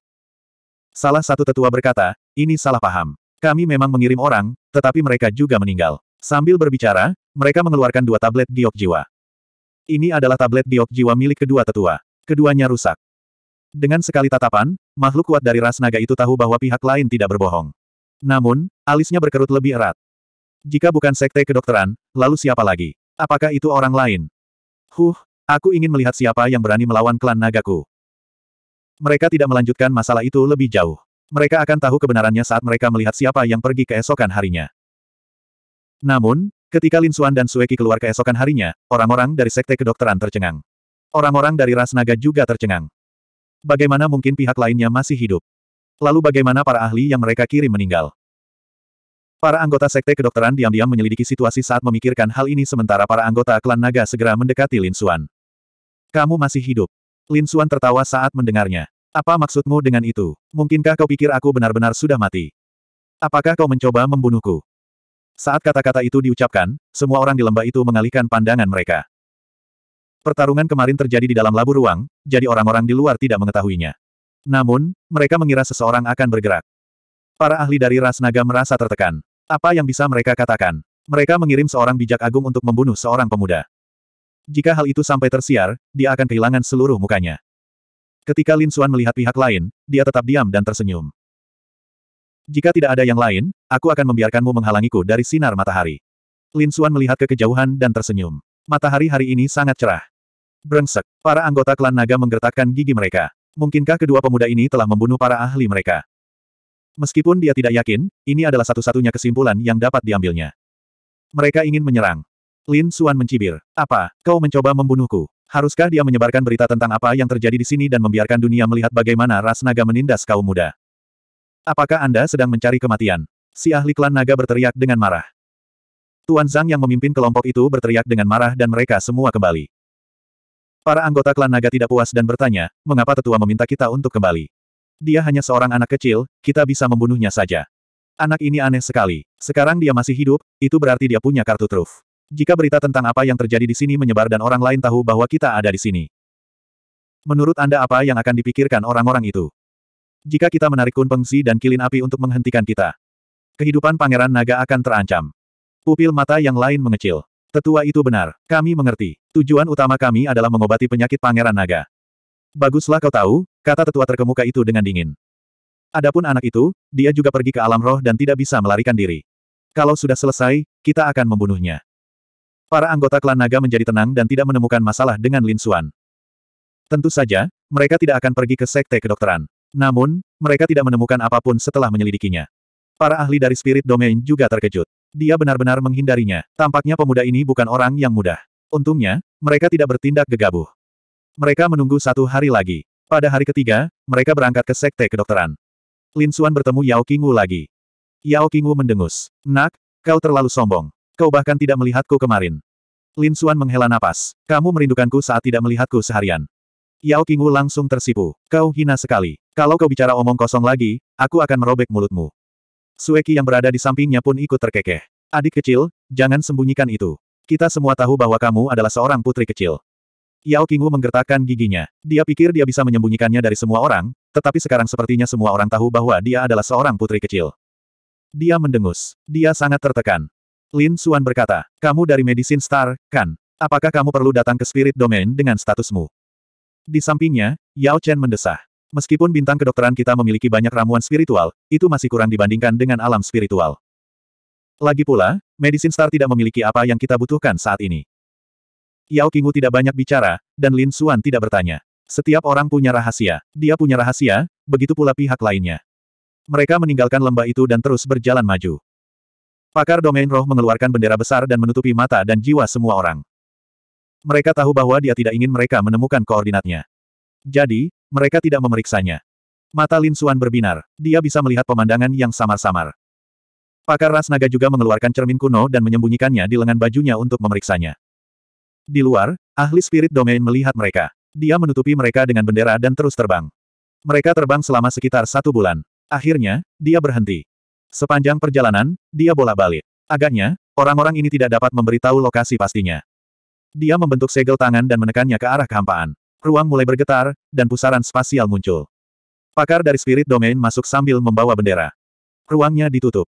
Salah satu tetua berkata, ini salah paham. Kami memang mengirim orang, tetapi mereka juga meninggal. Sambil berbicara, mereka mengeluarkan dua tablet giok jiwa. Ini adalah tablet giok jiwa milik kedua tetua. Keduanya rusak. Dengan sekali tatapan, makhluk kuat dari ras naga itu tahu bahwa pihak lain tidak berbohong. Namun, alisnya berkerut lebih erat. Jika bukan sekte kedokteran, lalu siapa lagi? Apakah itu orang lain? Huh, aku ingin melihat siapa yang berani melawan klan nagaku. Mereka tidak melanjutkan masalah itu lebih jauh. Mereka akan tahu kebenarannya saat mereka melihat siapa yang pergi keesokan harinya. Namun, ketika Lin Xuan dan Sueki keluar keesokan harinya, orang-orang dari sekte kedokteran tercengang. Orang-orang dari ras naga juga tercengang. Bagaimana mungkin pihak lainnya masih hidup? Lalu bagaimana para ahli yang mereka kirim meninggal? Para anggota sekte kedokteran diam-diam menyelidiki situasi saat memikirkan hal ini sementara para anggota klan naga segera mendekati Lin Xuan. Kamu masih hidup. Lin Xuan tertawa saat mendengarnya. Apa maksudmu dengan itu? Mungkinkah kau pikir aku benar-benar sudah mati? Apakah kau mencoba membunuhku? Saat kata-kata itu diucapkan, semua orang di lembah itu mengalihkan pandangan mereka. Pertarungan kemarin terjadi di dalam labu ruang, jadi orang-orang di luar tidak mengetahuinya. Namun, mereka mengira seseorang akan bergerak. Para ahli dari ras naga merasa tertekan. Apa yang bisa mereka katakan? Mereka mengirim seorang bijak agung untuk membunuh seorang pemuda. Jika hal itu sampai tersiar, dia akan kehilangan seluruh mukanya. Ketika Lin Xuan melihat pihak lain, dia tetap diam dan tersenyum. Jika tidak ada yang lain, aku akan membiarkanmu menghalangiku dari sinar matahari. Lin Xuan melihat ke kejauhan dan tersenyum. Matahari hari ini sangat cerah. Brengsek, para anggota klan naga menggertakkan gigi mereka. Mungkinkah kedua pemuda ini telah membunuh para ahli mereka? Meskipun dia tidak yakin, ini adalah satu-satunya kesimpulan yang dapat diambilnya. Mereka ingin menyerang. Lin Xuan mencibir. Apa, kau mencoba membunuhku? Haruskah dia menyebarkan berita tentang apa yang terjadi di sini dan membiarkan dunia melihat bagaimana ras naga menindas kaum muda? Apakah Anda sedang mencari kematian? Si ahli klan naga berteriak dengan marah. Tuan Zhang yang memimpin kelompok itu berteriak dengan marah dan mereka semua kembali. Para anggota klan naga tidak puas dan bertanya, mengapa tetua meminta kita untuk kembali? Dia hanya seorang anak kecil, kita bisa membunuhnya saja. Anak ini aneh sekali. Sekarang dia masih hidup, itu berarti dia punya kartu truf. Jika berita tentang apa yang terjadi di sini menyebar dan orang lain tahu bahwa kita ada di sini. Menurut Anda apa yang akan dipikirkan orang-orang itu? Jika kita menarik Kun Pengsi dan kilin api untuk menghentikan kita, kehidupan Pangeran Naga akan terancam. Pupil mata yang lain mengecil. Tetua itu benar, kami mengerti. Tujuan utama kami adalah mengobati penyakit Pangeran Naga. Baguslah kau tahu, kata tetua terkemuka itu dengan dingin. Adapun anak itu, dia juga pergi ke alam roh dan tidak bisa melarikan diri. Kalau sudah selesai, kita akan membunuhnya. Para anggota klan naga menjadi tenang dan tidak menemukan masalah dengan Lin Suan. Tentu saja, mereka tidak akan pergi ke sekte kedokteran. Namun, mereka tidak menemukan apapun setelah menyelidikinya. Para ahli dari Spirit Domain juga terkejut. Dia benar-benar menghindarinya. Tampaknya pemuda ini bukan orang yang mudah. Untungnya, mereka tidak bertindak gegabah. Mereka menunggu satu hari lagi. Pada hari ketiga, mereka berangkat ke Sekte Kedokteran. Lin Xuan bertemu Yao Qingwu lagi. Yao Qingwu mendengus. Nak, kau terlalu sombong. Kau bahkan tidak melihatku kemarin. Lin Xuan menghela napas. Kamu merindukanku saat tidak melihatku seharian. Yao Qingwu langsung tersipu. Kau hina sekali. Kalau kau bicara omong kosong lagi, aku akan merobek mulutmu. Sueki yang berada di sampingnya pun ikut terkekeh. Adik kecil, jangan sembunyikan itu. Kita semua tahu bahwa kamu adalah seorang putri kecil. Yao Qingwu menggertakkan giginya. Dia pikir dia bisa menyembunyikannya dari semua orang, tetapi sekarang sepertinya semua orang tahu bahwa dia adalah seorang putri kecil. Dia mendengus. Dia sangat tertekan. Lin Xuan berkata, kamu dari Medicine Star, kan? Apakah kamu perlu datang ke Spirit Domain dengan statusmu? Di sampingnya, Yao Chen mendesah. Meskipun bintang kedokteran kita memiliki banyak ramuan spiritual, itu masih kurang dibandingkan dengan alam spiritual. Lagi pula, Medicine Star tidak memiliki apa yang kita butuhkan saat ini. Yao Qingwu tidak banyak bicara, dan Lin Xuan tidak bertanya. Setiap orang punya rahasia. Dia punya rahasia, begitu pula pihak lainnya. Mereka meninggalkan lembah itu dan terus berjalan maju. Pakar domain roh mengeluarkan bendera besar dan menutupi mata dan jiwa semua orang. Mereka tahu bahwa dia tidak ingin mereka menemukan koordinatnya. Jadi, mereka tidak memeriksanya. Mata Lin Suan berbinar. Dia bisa melihat pemandangan yang samar-samar. Pakar ras naga juga mengeluarkan cermin kuno dan menyembunyikannya di lengan bajunya untuk memeriksanya. Di luar, ahli spirit domain melihat mereka. Dia menutupi mereka dengan bendera dan terus terbang. Mereka terbang selama sekitar satu bulan. Akhirnya, dia berhenti. Sepanjang perjalanan, dia bolak balik. Agaknya, orang-orang ini tidak dapat memberitahu lokasi pastinya. Dia membentuk segel tangan dan menekannya ke arah kehampaan. Ruang mulai bergetar, dan pusaran spasial muncul. Pakar dari Spirit Domain masuk sambil membawa bendera. Ruangnya ditutup.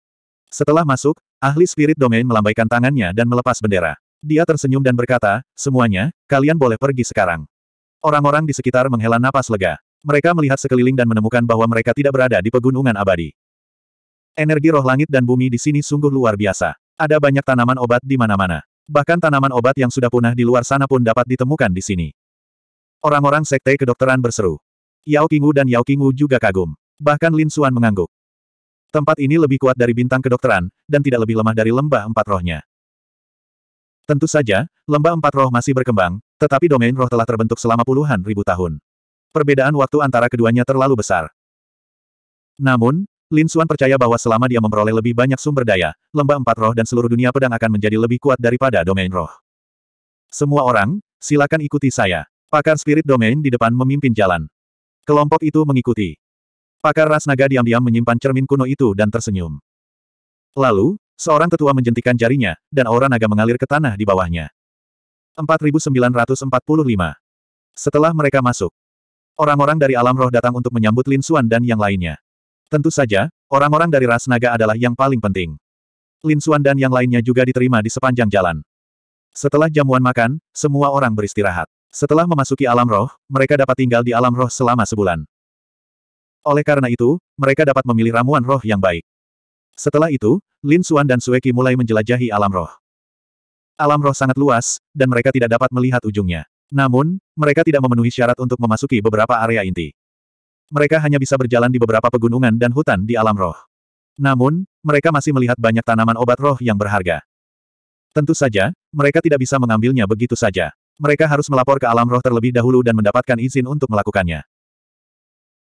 Setelah masuk, ahli Spirit Domain melambaikan tangannya dan melepas bendera. Dia tersenyum dan berkata, semuanya, kalian boleh pergi sekarang. Orang-orang di sekitar menghela napas lega. Mereka melihat sekeliling dan menemukan bahwa mereka tidak berada di pegunungan abadi. Energi roh langit dan bumi di sini sungguh luar biasa. Ada banyak tanaman obat di mana-mana. Bahkan tanaman obat yang sudah punah di luar sana pun dapat ditemukan di sini. Orang-orang sekte kedokteran berseru. Yao Qingwu dan Yao Qingwu juga kagum. Bahkan Lin Xuan mengangguk. Tempat ini lebih kuat dari bintang kedokteran, dan tidak lebih lemah dari lembah empat rohnya. Tentu saja, lembah empat roh masih berkembang, tetapi domain roh telah terbentuk selama puluhan ribu tahun. Perbedaan waktu antara keduanya terlalu besar. Namun, Lin Xuan percaya bahwa selama dia memperoleh lebih banyak sumber daya, lembah empat roh dan seluruh dunia pedang akan menjadi lebih kuat daripada domain roh. Semua orang, silakan ikuti saya. Pakar spirit domain di depan memimpin jalan. Kelompok itu mengikuti. Pakar ras naga diam-diam menyimpan cermin kuno itu dan tersenyum. Lalu, seorang tetua menjentikan jarinya, dan aura naga mengalir ke tanah di bawahnya. 4945 Setelah mereka masuk, orang-orang dari alam roh datang untuk menyambut Lin Xuan dan yang lainnya. Tentu saja, orang-orang dari ras naga adalah yang paling penting. Lin Xuan dan yang lainnya juga diterima di sepanjang jalan. Setelah jamuan makan, semua orang beristirahat. Setelah memasuki alam roh, mereka dapat tinggal di alam roh selama sebulan. Oleh karena itu, mereka dapat memilih ramuan roh yang baik. Setelah itu, Lin Xuan dan Sueki mulai menjelajahi alam roh. Alam roh sangat luas, dan mereka tidak dapat melihat ujungnya. Namun, mereka tidak memenuhi syarat untuk memasuki beberapa area inti mereka hanya bisa berjalan di beberapa pegunungan dan hutan di alam roh. Namun, mereka masih melihat banyak tanaman obat roh yang berharga. Tentu saja, mereka tidak bisa mengambilnya begitu saja. Mereka harus melapor ke alam roh terlebih dahulu dan mendapatkan izin untuk melakukannya.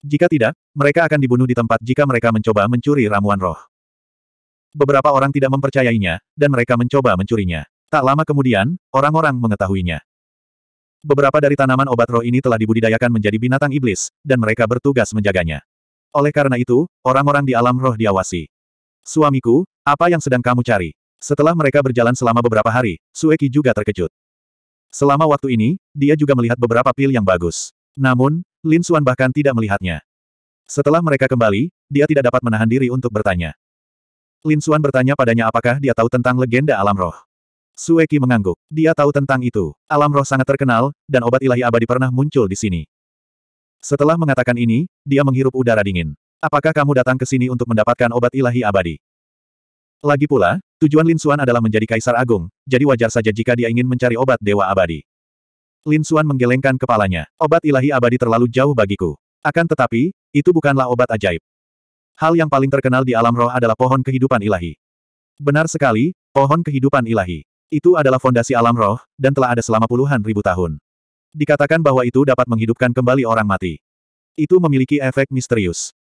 Jika tidak, mereka akan dibunuh di tempat jika mereka mencoba mencuri ramuan roh. Beberapa orang tidak mempercayainya, dan mereka mencoba mencurinya. Tak lama kemudian, orang-orang mengetahuinya. Beberapa dari tanaman obat roh ini telah dibudidayakan menjadi binatang iblis, dan mereka bertugas menjaganya. Oleh karena itu, orang-orang di alam roh diawasi. Suamiku, apa yang sedang kamu cari? Setelah mereka berjalan selama beberapa hari, Sueki juga terkejut. Selama waktu ini, dia juga melihat beberapa pil yang bagus. Namun, Lin Suan bahkan tidak melihatnya. Setelah mereka kembali, dia tidak dapat menahan diri untuk bertanya. Lin Suan bertanya padanya apakah dia tahu tentang legenda alam roh. Sueki mengangguk. Dia tahu tentang itu. Alam roh sangat terkenal, dan obat ilahi abadi pernah muncul di sini. Setelah mengatakan ini, dia menghirup udara dingin. Apakah kamu datang ke sini untuk mendapatkan obat ilahi abadi? Lagi pula, tujuan Lin Suan adalah menjadi kaisar agung, jadi wajar saja jika dia ingin mencari obat dewa abadi. Lin Suan menggelengkan kepalanya. Obat ilahi abadi terlalu jauh bagiku. Akan tetapi, itu bukanlah obat ajaib. Hal yang paling terkenal di alam roh adalah pohon kehidupan ilahi. Benar sekali, pohon kehidupan ilahi. Itu adalah fondasi alam roh, dan telah ada selama puluhan ribu tahun. Dikatakan bahwa itu dapat menghidupkan kembali orang mati. Itu memiliki efek misterius.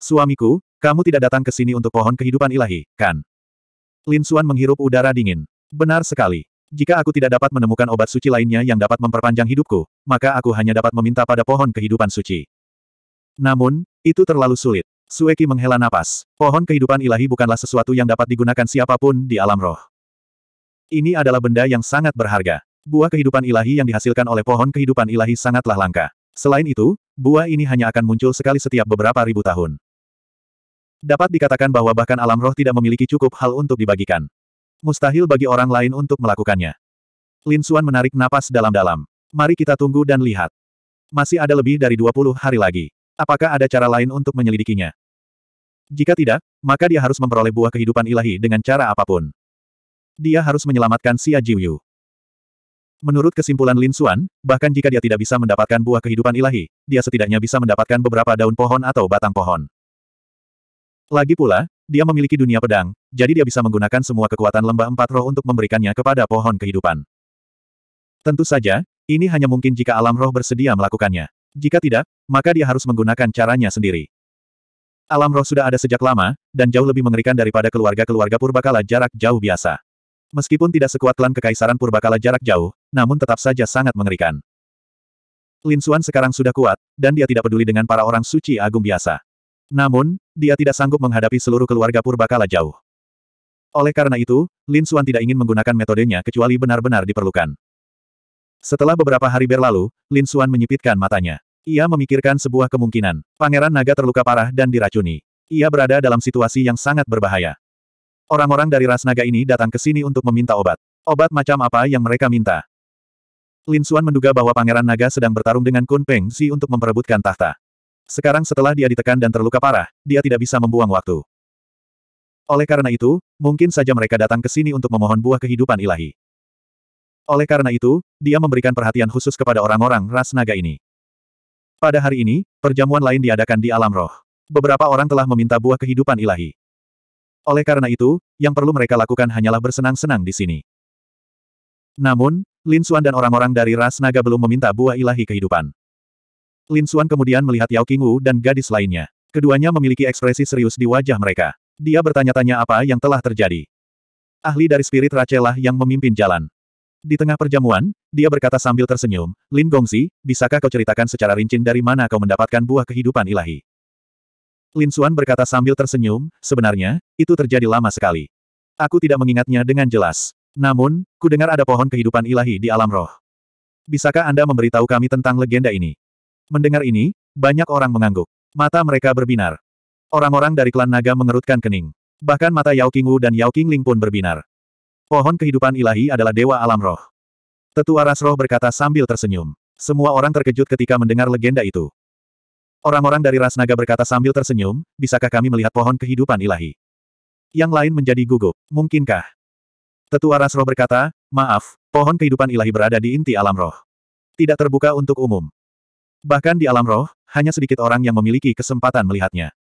Suamiku, kamu tidak datang ke sini untuk pohon kehidupan ilahi, kan? Lin Suan menghirup udara dingin. Benar sekali. Jika aku tidak dapat menemukan obat suci lainnya yang dapat memperpanjang hidupku, maka aku hanya dapat meminta pada pohon kehidupan suci. Namun, itu terlalu sulit. Sueki menghela napas. Pohon kehidupan ilahi bukanlah sesuatu yang dapat digunakan siapapun di alam roh. Ini adalah benda yang sangat berharga. Buah kehidupan ilahi yang dihasilkan oleh pohon kehidupan ilahi sangatlah langka. Selain itu, buah ini hanya akan muncul sekali setiap beberapa ribu tahun. Dapat dikatakan bahwa bahkan alam roh tidak memiliki cukup hal untuk dibagikan. Mustahil bagi orang lain untuk melakukannya. Lin Suan menarik napas dalam-dalam. Mari kita tunggu dan lihat. Masih ada lebih dari 20 hari lagi. Apakah ada cara lain untuk menyelidikinya? Jika tidak, maka dia harus memperoleh buah kehidupan ilahi dengan cara apapun. Dia harus menyelamatkan Xia Jiuyu. Menurut kesimpulan Lin Xuan, bahkan jika dia tidak bisa mendapatkan buah kehidupan ilahi, dia setidaknya bisa mendapatkan beberapa daun pohon atau batang pohon. Lagi pula, dia memiliki dunia pedang, jadi dia bisa menggunakan semua kekuatan lembah empat roh untuk memberikannya kepada pohon kehidupan. Tentu saja, ini hanya mungkin jika alam roh bersedia melakukannya. Jika tidak, maka dia harus menggunakan caranya sendiri. Alam roh sudah ada sejak lama, dan jauh lebih mengerikan daripada keluarga-keluarga purbakala jarak jauh biasa. Meskipun tidak sekuat klan Kekaisaran Purbakala jarak jauh, namun tetap saja sangat mengerikan. Lin Xuan sekarang sudah kuat, dan dia tidak peduli dengan para orang suci agung biasa. Namun, dia tidak sanggup menghadapi seluruh keluarga Purbakala jauh. Oleh karena itu, Lin Xuan tidak ingin menggunakan metodenya kecuali benar-benar diperlukan. Setelah beberapa hari berlalu, Lin Xuan menyipitkan matanya. Ia memikirkan sebuah kemungkinan. Pangeran naga terluka parah dan diracuni. Ia berada dalam situasi yang sangat berbahaya. Orang-orang dari ras naga ini datang ke sini untuk meminta obat. Obat macam apa yang mereka minta? Lin Xuan menduga bahwa Pangeran Naga sedang bertarung dengan Kun Peng Si untuk memperebutkan tahta. Sekarang setelah dia ditekan dan terluka parah, dia tidak bisa membuang waktu. Oleh karena itu, mungkin saja mereka datang ke sini untuk memohon buah kehidupan ilahi. Oleh karena itu, dia memberikan perhatian khusus kepada orang-orang ras naga ini. Pada hari ini, perjamuan lain diadakan di alam roh. Beberapa orang telah meminta buah kehidupan ilahi. Oleh karena itu, yang perlu mereka lakukan hanyalah bersenang-senang di sini. Namun, Lin Xuan dan orang-orang dari ras naga belum meminta buah ilahi kehidupan. Lin Xuan kemudian melihat Yao Qingwu dan gadis lainnya. Keduanya memiliki ekspresi serius di wajah mereka. Dia bertanya-tanya apa yang telah terjadi. Ahli dari spirit Racelah yang memimpin jalan. Di tengah perjamuan, dia berkata sambil tersenyum, Lin Gongzi, bisakah kau ceritakan secara rinci dari mana kau mendapatkan buah kehidupan ilahi? Lin Suan berkata sambil tersenyum, sebenarnya, itu terjadi lama sekali. Aku tidak mengingatnya dengan jelas. Namun, ku dengar ada pohon kehidupan ilahi di alam roh. Bisakah Anda memberitahu kami tentang legenda ini? Mendengar ini, banyak orang mengangguk. Mata mereka berbinar. Orang-orang dari klan naga mengerutkan kening. Bahkan mata Yao Qingwu dan Yao Qingling pun berbinar. Pohon kehidupan ilahi adalah dewa alam roh. Tetua ras roh berkata sambil tersenyum. Semua orang terkejut ketika mendengar legenda itu. Orang-orang dari ras naga berkata sambil tersenyum, bisakah kami melihat pohon kehidupan ilahi? Yang lain menjadi gugup, mungkinkah? Tetua ras roh berkata, maaf, pohon kehidupan ilahi berada di inti alam roh. Tidak terbuka untuk umum. Bahkan di alam roh, hanya sedikit orang yang memiliki kesempatan melihatnya.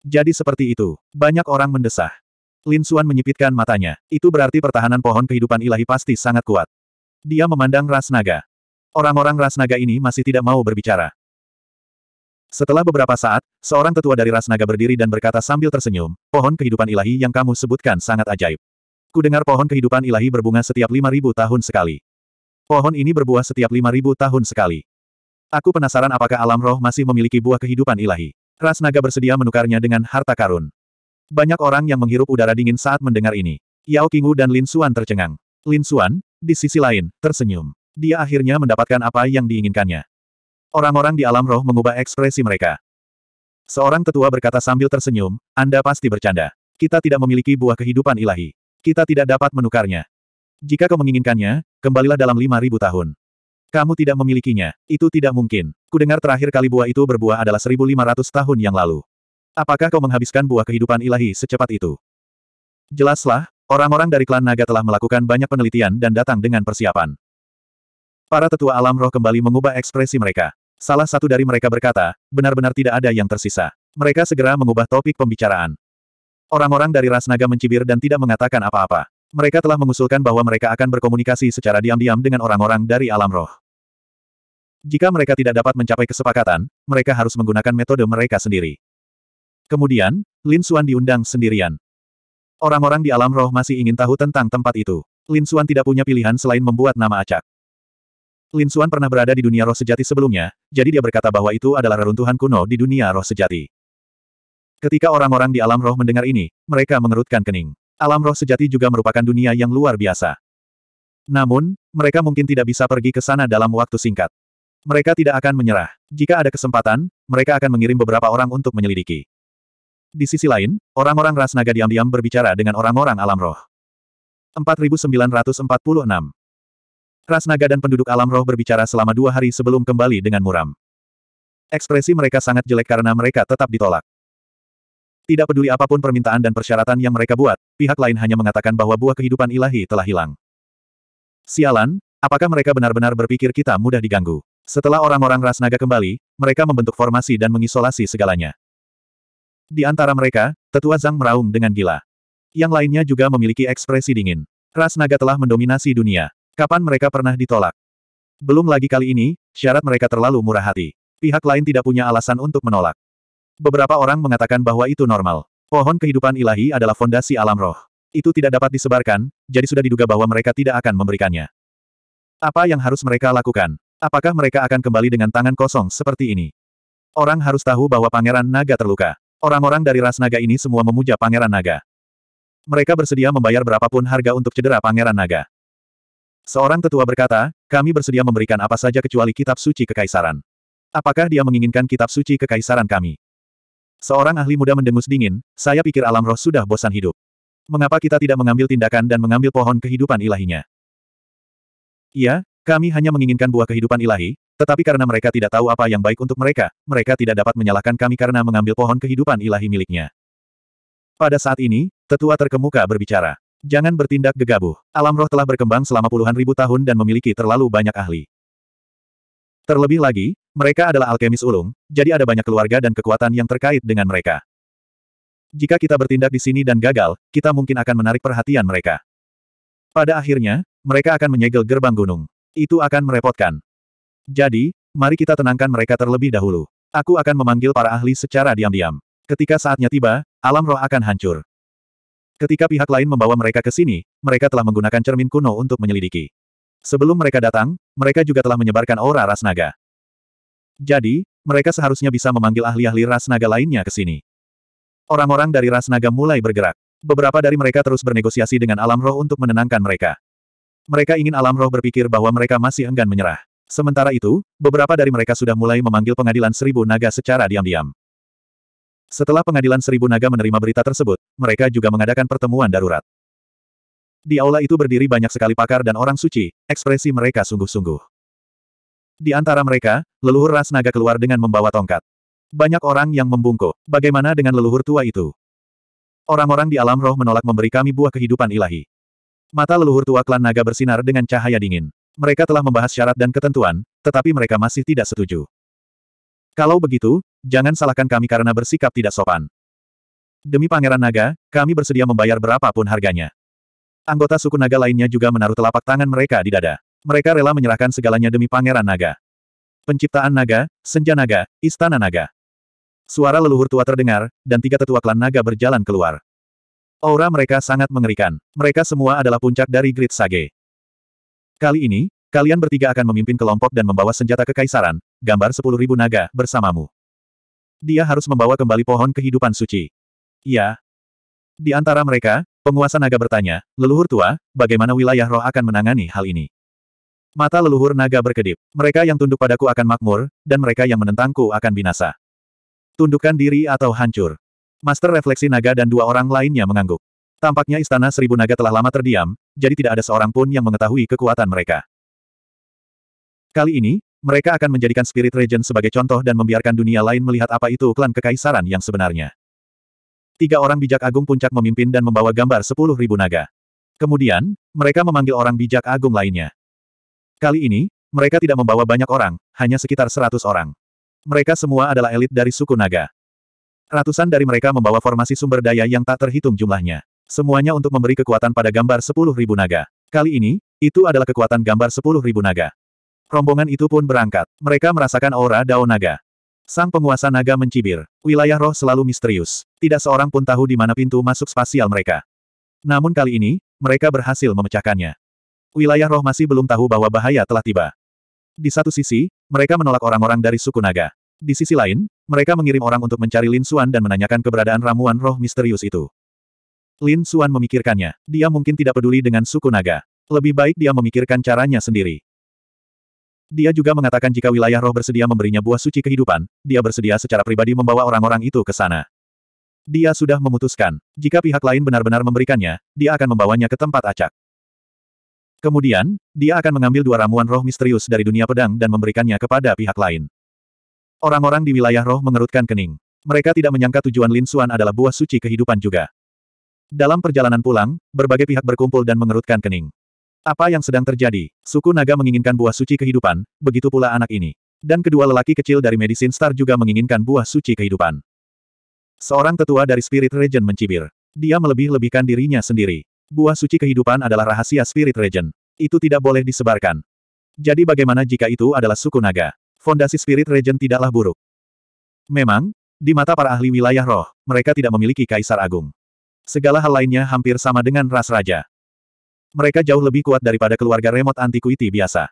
Jadi seperti itu, banyak orang mendesah. Lin Suan menyipitkan matanya. Itu berarti pertahanan pohon kehidupan ilahi pasti sangat kuat. Dia memandang ras naga. Orang-orang ras naga ini masih tidak mau berbicara. Setelah beberapa saat, seorang tetua dari ras naga berdiri dan berkata sambil tersenyum, pohon kehidupan ilahi yang kamu sebutkan sangat ajaib. Kudengar pohon kehidupan ilahi berbunga setiap 5.000 tahun sekali. Pohon ini berbuah setiap 5.000 tahun sekali. Aku penasaran apakah alam roh masih memiliki buah kehidupan ilahi. Ras naga bersedia menukarnya dengan harta karun. Banyak orang yang menghirup udara dingin saat mendengar ini. Yao Qingwu dan Lin Xuan tercengang. Lin Xuan, di sisi lain, tersenyum. Dia akhirnya mendapatkan apa yang diinginkannya. Orang-orang di alam roh mengubah ekspresi mereka. Seorang tetua berkata sambil tersenyum, Anda pasti bercanda. Kita tidak memiliki buah kehidupan ilahi. Kita tidak dapat menukarnya. Jika kau menginginkannya, kembalilah dalam lima ribu tahun. Kamu tidak memilikinya. Itu tidak mungkin. Kudengar terakhir kali buah itu berbuah adalah 1.500 tahun yang lalu. Apakah kau menghabiskan buah kehidupan ilahi secepat itu? Jelaslah, orang-orang dari klan naga telah melakukan banyak penelitian dan datang dengan persiapan. Para tetua alam roh kembali mengubah ekspresi mereka. Salah satu dari mereka berkata, benar-benar tidak ada yang tersisa. Mereka segera mengubah topik pembicaraan. Orang-orang dari ras naga mencibir dan tidak mengatakan apa-apa. Mereka telah mengusulkan bahwa mereka akan berkomunikasi secara diam-diam dengan orang-orang dari alam roh. Jika mereka tidak dapat mencapai kesepakatan, mereka harus menggunakan metode mereka sendiri. Kemudian, Lin Suan diundang sendirian. Orang-orang di alam roh masih ingin tahu tentang tempat itu. Lin Suan tidak punya pilihan selain membuat nama acak. Lin Suan pernah berada di dunia roh sejati sebelumnya, jadi dia berkata bahwa itu adalah reruntuhan kuno di dunia roh sejati. Ketika orang-orang di alam roh mendengar ini, mereka mengerutkan kening. Alam roh sejati juga merupakan dunia yang luar biasa. Namun, mereka mungkin tidak bisa pergi ke sana dalam waktu singkat. Mereka tidak akan menyerah. Jika ada kesempatan, mereka akan mengirim beberapa orang untuk menyelidiki. Di sisi lain, orang-orang ras naga diam-diam berbicara dengan orang-orang alam roh. 4946 Ras naga dan penduduk alam roh berbicara selama dua hari sebelum kembali dengan muram. Ekspresi mereka sangat jelek karena mereka tetap ditolak. Tidak peduli apapun permintaan dan persyaratan yang mereka buat, pihak lain hanya mengatakan bahwa buah kehidupan ilahi telah hilang. Sialan, apakah mereka benar-benar berpikir kita mudah diganggu? Setelah orang-orang ras naga kembali, mereka membentuk formasi dan mengisolasi segalanya. Di antara mereka, tetua Zhang meraung dengan gila. Yang lainnya juga memiliki ekspresi dingin. Ras naga telah mendominasi dunia. Kapan mereka pernah ditolak? Belum lagi kali ini, syarat mereka terlalu murah hati. Pihak lain tidak punya alasan untuk menolak. Beberapa orang mengatakan bahwa itu normal. Pohon kehidupan ilahi adalah fondasi alam roh. Itu tidak dapat disebarkan, jadi sudah diduga bahwa mereka tidak akan memberikannya. Apa yang harus mereka lakukan? Apakah mereka akan kembali dengan tangan kosong seperti ini? Orang harus tahu bahwa Pangeran Naga terluka. Orang-orang dari ras naga ini semua memuja Pangeran Naga. Mereka bersedia membayar berapapun harga untuk cedera Pangeran Naga. Seorang tetua berkata, kami bersedia memberikan apa saja kecuali kitab suci kekaisaran. Apakah dia menginginkan kitab suci kekaisaran kami? Seorang ahli muda mendengus dingin, saya pikir alam roh sudah bosan hidup. Mengapa kita tidak mengambil tindakan dan mengambil pohon kehidupan ilahinya? Iya, kami hanya menginginkan buah kehidupan ilahi, tetapi karena mereka tidak tahu apa yang baik untuk mereka, mereka tidak dapat menyalahkan kami karena mengambil pohon kehidupan ilahi miliknya. Pada saat ini, tetua terkemuka berbicara. Jangan bertindak gegabah. Alam roh telah berkembang selama puluhan ribu tahun dan memiliki terlalu banyak ahli. Terlebih lagi, mereka adalah alkemis ulung, jadi ada banyak keluarga dan kekuatan yang terkait dengan mereka. Jika kita bertindak di sini dan gagal, kita mungkin akan menarik perhatian mereka. Pada akhirnya, mereka akan menyegel gerbang gunung. Itu akan merepotkan. Jadi, mari kita tenangkan mereka terlebih dahulu. Aku akan memanggil para ahli secara diam-diam. Ketika saatnya tiba, alam roh akan hancur. Ketika pihak lain membawa mereka ke sini, mereka telah menggunakan cermin kuno untuk menyelidiki. Sebelum mereka datang, mereka juga telah menyebarkan aura ras naga. Jadi, mereka seharusnya bisa memanggil ahli-ahli ras naga lainnya ke sini. Orang-orang dari ras naga mulai bergerak. Beberapa dari mereka terus bernegosiasi dengan alam roh untuk menenangkan mereka. Mereka ingin alam roh berpikir bahwa mereka masih enggan menyerah. Sementara itu, beberapa dari mereka sudah mulai memanggil pengadilan seribu naga secara diam-diam. Setelah pengadilan seribu naga menerima berita tersebut, mereka juga mengadakan pertemuan darurat. Di aula itu berdiri banyak sekali pakar dan orang suci, ekspresi mereka sungguh-sungguh. Di antara mereka, leluhur ras naga keluar dengan membawa tongkat. Banyak orang yang membungkuk. Bagaimana dengan leluhur tua itu? Orang-orang di alam roh menolak memberi kami buah kehidupan ilahi. Mata leluhur tua klan naga bersinar dengan cahaya dingin. Mereka telah membahas syarat dan ketentuan, tetapi mereka masih tidak setuju. Kalau begitu, jangan salahkan kami karena bersikap tidak sopan. Demi Pangeran Naga, kami bersedia membayar berapapun harganya. Anggota suku naga lainnya juga menaruh telapak tangan mereka di dada. Mereka rela menyerahkan segalanya demi Pangeran Naga. Penciptaan naga, senja naga, istana naga. Suara leluhur tua terdengar, dan tiga tetua klan naga berjalan keluar. Aura mereka sangat mengerikan. Mereka semua adalah puncak dari Great Sage. Kali ini, kalian bertiga akan memimpin kelompok dan membawa senjata kekaisaran, gambar sepuluh ribu naga, bersamamu. Dia harus membawa kembali pohon kehidupan suci. Ya. Di antara mereka, penguasa naga bertanya, leluhur tua, bagaimana wilayah roh akan menangani hal ini? Mata leluhur naga berkedip. Mereka yang tunduk padaku akan makmur, dan mereka yang menentangku akan binasa. Tundukkan diri atau hancur. Master refleksi naga dan dua orang lainnya mengangguk. Tampaknya istana seribu naga telah lama terdiam, jadi tidak ada seorang pun yang mengetahui kekuatan mereka. Kali ini, mereka akan menjadikan Spirit Regent sebagai contoh dan membiarkan dunia lain melihat apa itu klan kekaisaran yang sebenarnya. Tiga orang bijak agung puncak memimpin dan membawa gambar sepuluh ribu naga. Kemudian, mereka memanggil orang bijak agung lainnya. Kali ini, mereka tidak membawa banyak orang, hanya sekitar seratus orang. Mereka semua adalah elit dari suku naga. Ratusan dari mereka membawa formasi sumber daya yang tak terhitung jumlahnya. Semuanya untuk memberi kekuatan pada gambar sepuluh ribu naga. Kali ini, itu adalah kekuatan gambar sepuluh ribu naga. Rombongan itu pun berangkat. Mereka merasakan aura Dao Naga. Sang penguasa naga mencibir. Wilayah roh selalu misterius. Tidak seorang pun tahu di mana pintu masuk spasial mereka. Namun kali ini, mereka berhasil memecahkannya. Wilayah roh masih belum tahu bahwa bahaya telah tiba. Di satu sisi, mereka menolak orang-orang dari suku naga. Di sisi lain, mereka mengirim orang untuk mencari Lin Suan dan menanyakan keberadaan ramuan roh misterius itu. Lin Suan memikirkannya. Dia mungkin tidak peduli dengan suku naga. Lebih baik dia memikirkan caranya sendiri. Dia juga mengatakan jika wilayah roh bersedia memberinya buah suci kehidupan, dia bersedia secara pribadi membawa orang-orang itu ke sana. Dia sudah memutuskan, jika pihak lain benar-benar memberikannya, dia akan membawanya ke tempat acak. Kemudian, dia akan mengambil dua ramuan roh misterius dari dunia pedang dan memberikannya kepada pihak lain. Orang-orang di wilayah roh mengerutkan kening. Mereka tidak menyangka tujuan Lin Suan adalah buah suci kehidupan juga. Dalam perjalanan pulang, berbagai pihak berkumpul dan mengerutkan kening. Apa yang sedang terjadi? Suku naga menginginkan buah suci kehidupan, begitu pula anak ini. Dan kedua lelaki kecil dari Medicine Star juga menginginkan buah suci kehidupan. Seorang tetua dari Spirit Region mencibir. Dia melebih-lebihkan dirinya sendiri. Buah suci kehidupan adalah rahasia Spirit Region. Itu tidak boleh disebarkan. Jadi bagaimana jika itu adalah suku naga? Fondasi Spirit Region tidaklah buruk. Memang, di mata para ahli wilayah roh, mereka tidak memiliki kaisar agung. Segala hal lainnya hampir sama dengan ras raja. Mereka jauh lebih kuat daripada keluarga remote antiquity biasa.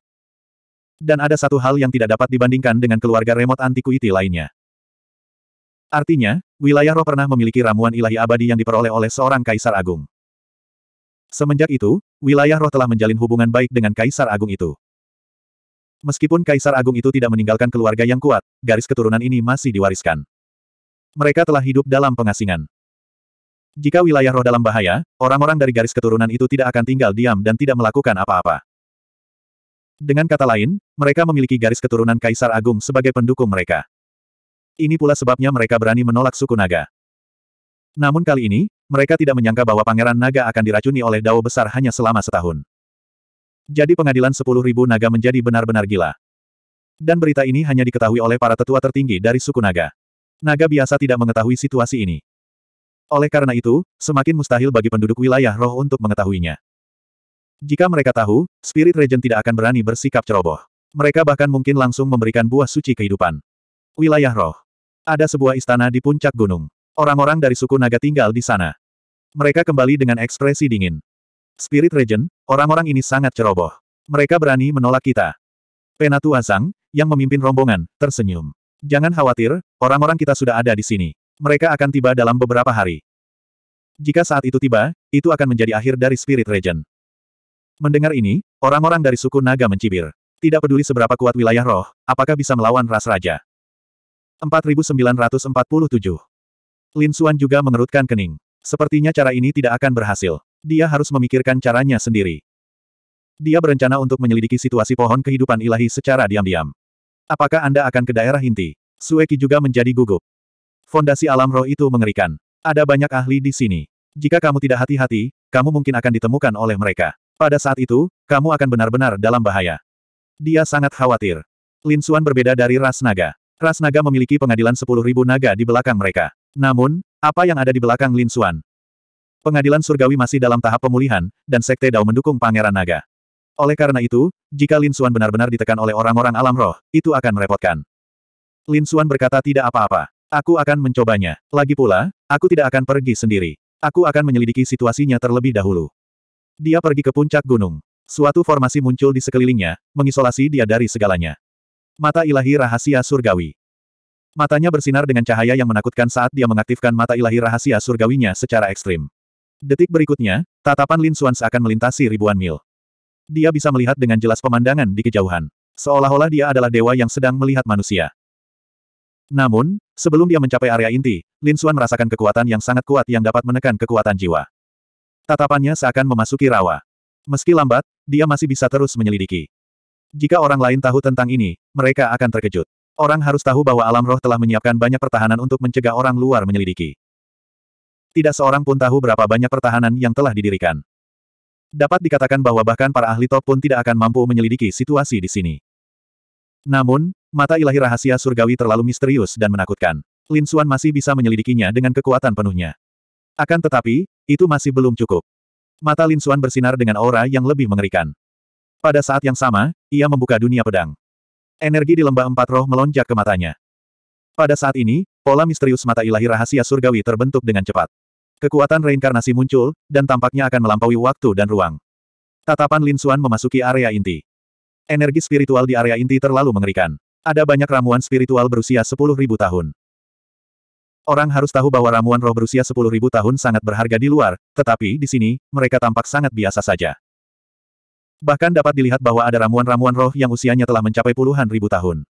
Dan ada satu hal yang tidak dapat dibandingkan dengan keluarga remote antiquity lainnya. Artinya, wilayah roh pernah memiliki ramuan ilahi abadi yang diperoleh oleh seorang kaisar agung. Semenjak itu, wilayah roh telah menjalin hubungan baik dengan kaisar agung itu. Meskipun kaisar agung itu tidak meninggalkan keluarga yang kuat, garis keturunan ini masih diwariskan. Mereka telah hidup dalam pengasingan. Jika wilayah roh dalam bahaya, orang-orang dari garis keturunan itu tidak akan tinggal diam dan tidak melakukan apa-apa. Dengan kata lain, mereka memiliki garis keturunan Kaisar Agung sebagai pendukung mereka. Ini pula sebabnya mereka berani menolak suku naga. Namun kali ini, mereka tidak menyangka bahwa Pangeran Naga akan diracuni oleh dao besar hanya selama setahun. Jadi pengadilan sepuluh ribu naga menjadi benar-benar gila. Dan berita ini hanya diketahui oleh para tetua tertinggi dari suku naga. Naga biasa tidak mengetahui situasi ini. Oleh karena itu, semakin mustahil bagi penduduk wilayah roh untuk mengetahuinya. Jika mereka tahu, Spirit Regent tidak akan berani bersikap ceroboh. Mereka bahkan mungkin langsung memberikan buah suci kehidupan. Wilayah roh. Ada sebuah istana di puncak gunung. Orang-orang dari suku naga tinggal di sana. Mereka kembali dengan ekspresi dingin. Spirit Regent, orang-orang ini sangat ceroboh. Mereka berani menolak kita. Penatua Zhang yang memimpin rombongan, tersenyum. Jangan khawatir, orang-orang kita sudah ada di sini. Mereka akan tiba dalam beberapa hari. Jika saat itu tiba, itu akan menjadi akhir dari Spirit Region. Mendengar ini, orang-orang dari suku naga mencibir. Tidak peduli seberapa kuat wilayah roh, apakah bisa melawan ras raja. 4947 Lin Xuan juga mengerutkan kening. Sepertinya cara ini tidak akan berhasil. Dia harus memikirkan caranya sendiri. Dia berencana untuk menyelidiki situasi pohon kehidupan ilahi secara diam-diam. Apakah Anda akan ke daerah inti? Sueki juga menjadi gugup. Fondasi alam roh itu mengerikan. Ada banyak ahli di sini. Jika kamu tidak hati-hati, kamu mungkin akan ditemukan oleh mereka. Pada saat itu, kamu akan benar-benar dalam bahaya. Dia sangat khawatir. Lin Xuan berbeda dari ras naga. Ras naga memiliki pengadilan 10.000 naga di belakang mereka. Namun, apa yang ada di belakang Lin Xuan? Pengadilan surgawi masih dalam tahap pemulihan, dan Sekte Dao mendukung Pangeran Naga. Oleh karena itu, jika Lin Xuan benar-benar ditekan oleh orang-orang alam roh, itu akan merepotkan. Lin Xuan berkata tidak apa-apa. Aku akan mencobanya. Lagi pula, aku tidak akan pergi sendiri. Aku akan menyelidiki situasinya terlebih dahulu. Dia pergi ke puncak gunung. Suatu formasi muncul di sekelilingnya, mengisolasi dia dari segalanya. Mata ilahi rahasia surgawi. Matanya bersinar dengan cahaya yang menakutkan saat dia mengaktifkan mata ilahi rahasia surgawinya secara ekstrim. Detik berikutnya, tatapan Lin Suan seakan melintasi ribuan mil. Dia bisa melihat dengan jelas pemandangan di kejauhan. Seolah-olah dia adalah dewa yang sedang melihat manusia. Namun, Sebelum dia mencapai area inti, Lin Xuan merasakan kekuatan yang sangat kuat yang dapat menekan kekuatan jiwa. Tatapannya seakan memasuki rawa. Meski lambat, dia masih bisa terus menyelidiki. Jika orang lain tahu tentang ini, mereka akan terkejut. Orang harus tahu bahwa alam roh telah menyiapkan banyak pertahanan untuk mencegah orang luar menyelidiki. Tidak seorang pun tahu berapa banyak pertahanan yang telah didirikan. Dapat dikatakan bahwa bahkan para ahli top pun tidak akan mampu menyelidiki situasi di sini. Namun, mata ilahi rahasia surgawi terlalu misterius dan menakutkan. Lin Xuan masih bisa menyelidikinya dengan kekuatan penuhnya. Akan tetapi, itu masih belum cukup. Mata Lin Xuan bersinar dengan aura yang lebih mengerikan. Pada saat yang sama, ia membuka dunia pedang. Energi di lembah empat roh melonjak ke matanya. Pada saat ini, pola misterius mata ilahi rahasia surgawi terbentuk dengan cepat. Kekuatan reinkarnasi muncul, dan tampaknya akan melampaui waktu dan ruang. Tatapan Lin Xuan memasuki area inti. Energi spiritual di area inti terlalu mengerikan. Ada banyak ramuan spiritual berusia 10.000 tahun. Orang harus tahu bahwa ramuan roh berusia 10.000 tahun sangat berharga di luar, tetapi di sini, mereka tampak sangat biasa saja. Bahkan dapat dilihat bahwa ada ramuan-ramuan roh yang usianya telah mencapai puluhan ribu tahun.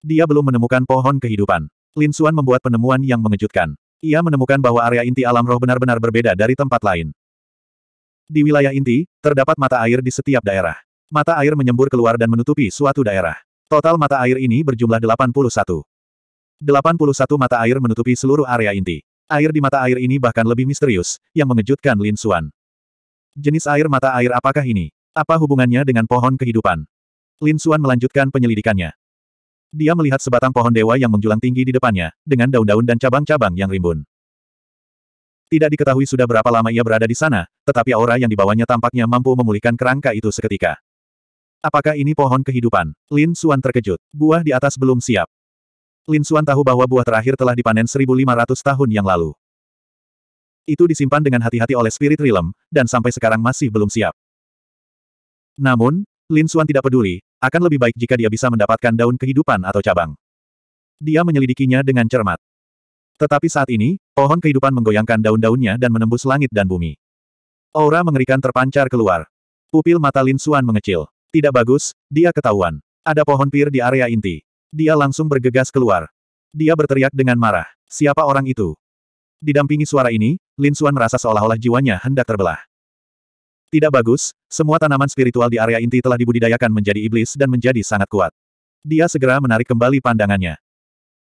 Dia belum menemukan pohon kehidupan. Lin Xuan membuat penemuan yang mengejutkan. Ia menemukan bahwa area inti alam roh benar-benar berbeda dari tempat lain. Di wilayah inti, terdapat mata air di setiap daerah. Mata air menyembur keluar dan menutupi suatu daerah. Total mata air ini berjumlah 81. 81 mata air menutupi seluruh area inti. Air di mata air ini bahkan lebih misterius, yang mengejutkan Lin Xuan. Jenis air mata air apakah ini? Apa hubungannya dengan pohon kehidupan? Lin Xuan melanjutkan penyelidikannya. Dia melihat sebatang pohon dewa yang menjulang tinggi di depannya, dengan daun-daun dan cabang-cabang yang rimbun. Tidak diketahui sudah berapa lama ia berada di sana, tetapi aura yang dibawanya tampaknya mampu memulihkan kerangka itu seketika. Apakah ini pohon kehidupan? Lin Xuan terkejut. Buah di atas belum siap. Lin Xuan tahu bahwa buah terakhir telah dipanen 1500 tahun yang lalu. Itu disimpan dengan hati-hati oleh Spirit Realm, dan sampai sekarang masih belum siap. Namun, Lin Xuan tidak peduli, akan lebih baik jika dia bisa mendapatkan daun kehidupan atau cabang. Dia menyelidikinya dengan cermat. Tetapi saat ini, pohon kehidupan menggoyangkan daun-daunnya dan menembus langit dan bumi. Aura mengerikan terpancar keluar. Pupil mata Lin Xuan mengecil. Tidak bagus, dia ketahuan. Ada pohon pir di area inti. Dia langsung bergegas keluar. Dia berteriak dengan marah. Siapa orang itu? Didampingi suara ini, Lin Suan merasa seolah-olah jiwanya hendak terbelah. Tidak bagus, semua tanaman spiritual di area inti telah dibudidayakan menjadi iblis dan menjadi sangat kuat. Dia segera menarik kembali pandangannya.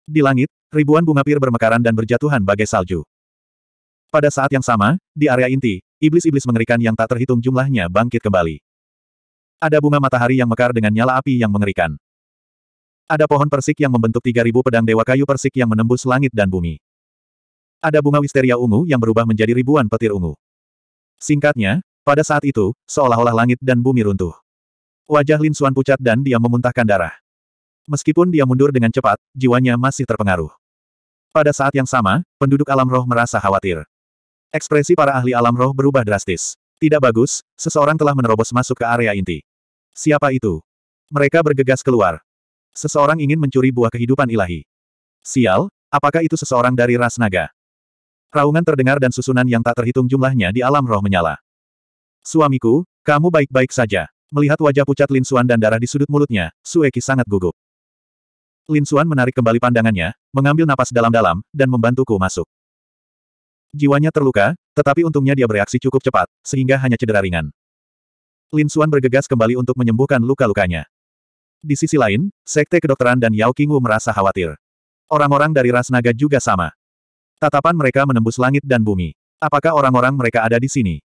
Di langit, ribuan bunga pir bermekaran dan berjatuhan bagai salju. Pada saat yang sama, di area inti, iblis-iblis mengerikan yang tak terhitung jumlahnya bangkit kembali. Ada bunga matahari yang mekar dengan nyala api yang mengerikan. Ada pohon persik yang membentuk 3000 pedang dewa kayu persik yang menembus langit dan bumi. Ada bunga wisteria ungu yang berubah menjadi ribuan petir ungu. Singkatnya, pada saat itu, seolah-olah langit dan bumi runtuh. Wajah Lin Suan pucat dan dia memuntahkan darah. Meskipun dia mundur dengan cepat, jiwanya masih terpengaruh. Pada saat yang sama, penduduk alam roh merasa khawatir. Ekspresi para ahli alam roh berubah drastis. Tidak bagus, seseorang telah menerobos masuk ke area inti. Siapa itu? Mereka bergegas keluar. Seseorang ingin mencuri buah kehidupan ilahi. Sial, apakah itu seseorang dari ras naga? Raungan terdengar dan susunan yang tak terhitung jumlahnya di alam roh menyala. Suamiku, kamu baik-baik saja. Melihat wajah pucat Lin Xuan dan darah di sudut mulutnya, Sueki sangat gugup. Lin Xuan menarik kembali pandangannya, mengambil napas dalam-dalam, dan membantuku masuk. Jiwanya terluka, tetapi untungnya dia bereaksi cukup cepat, sehingga hanya cedera ringan. Lin Xuan bergegas kembali untuk menyembuhkan luka-lukanya. Di sisi lain, Sekte Kedokteran dan Yao Qingwu merasa khawatir. Orang-orang dari ras naga juga sama. Tatapan mereka menembus langit dan bumi. Apakah orang-orang mereka ada di sini?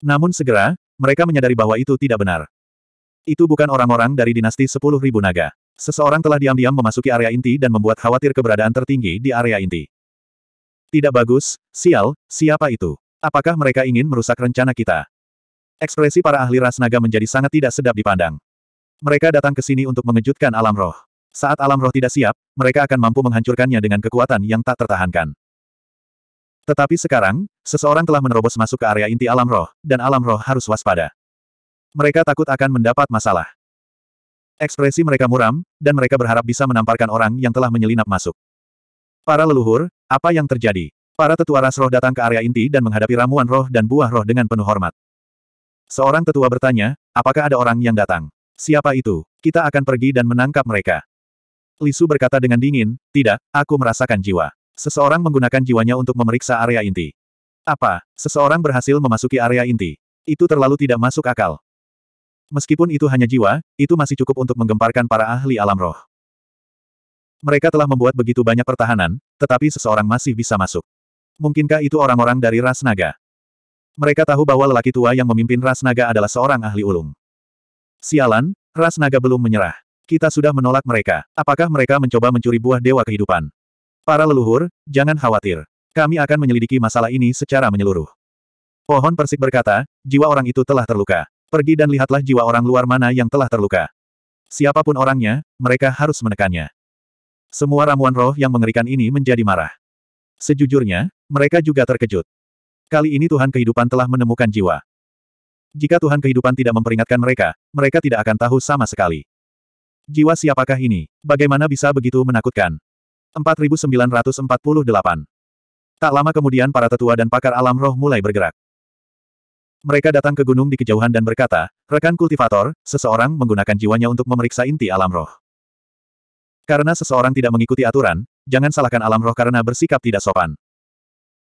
Namun segera, mereka menyadari bahwa itu tidak benar. Itu bukan orang-orang dari dinasti Sepuluh Ribu naga. Seseorang telah diam-diam memasuki area inti dan membuat khawatir keberadaan tertinggi di area inti. Tidak bagus, sial, siapa itu? Apakah mereka ingin merusak rencana kita? Ekspresi para ahli ras naga menjadi sangat tidak sedap dipandang. Mereka datang ke sini untuk mengejutkan alam roh. Saat alam roh tidak siap, mereka akan mampu menghancurkannya dengan kekuatan yang tak tertahankan. Tetapi sekarang, seseorang telah menerobos masuk ke area inti alam roh, dan alam roh harus waspada. Mereka takut akan mendapat masalah. Ekspresi mereka muram, dan mereka berharap bisa menamparkan orang yang telah menyelinap masuk. Para leluhur, apa yang terjadi? Para tetua ras roh datang ke area inti dan menghadapi ramuan roh dan buah roh dengan penuh hormat. Seorang tetua bertanya, apakah ada orang yang datang? Siapa itu? Kita akan pergi dan menangkap mereka. Lisu berkata dengan dingin, tidak, aku merasakan jiwa. Seseorang menggunakan jiwanya untuk memeriksa area inti. Apa? Seseorang berhasil memasuki area inti. Itu terlalu tidak masuk akal. Meskipun itu hanya jiwa, itu masih cukup untuk menggemparkan para ahli alam roh. Mereka telah membuat begitu banyak pertahanan, tetapi seseorang masih bisa masuk. Mungkinkah itu orang-orang dari ras naga? Mereka tahu bahwa lelaki tua yang memimpin ras naga adalah seorang ahli ulung. Sialan, ras naga belum menyerah. Kita sudah menolak mereka. Apakah mereka mencoba mencuri buah dewa kehidupan? Para leluhur, jangan khawatir. Kami akan menyelidiki masalah ini secara menyeluruh. Pohon persik berkata, jiwa orang itu telah terluka. Pergi dan lihatlah jiwa orang luar mana yang telah terluka. Siapapun orangnya, mereka harus menekannya. Semua ramuan roh yang mengerikan ini menjadi marah. Sejujurnya, mereka juga terkejut. Kali ini Tuhan kehidupan telah menemukan jiwa. Jika Tuhan kehidupan tidak memperingatkan mereka, mereka tidak akan tahu sama sekali. Jiwa siapakah ini? Bagaimana bisa begitu menakutkan? 4948 Tak lama kemudian para tetua dan pakar alam roh mulai bergerak. Mereka datang ke gunung di kejauhan dan berkata, rekan kultivator, seseorang menggunakan jiwanya untuk memeriksa inti alam roh. Karena seseorang tidak mengikuti aturan, jangan salahkan alam roh karena bersikap tidak sopan.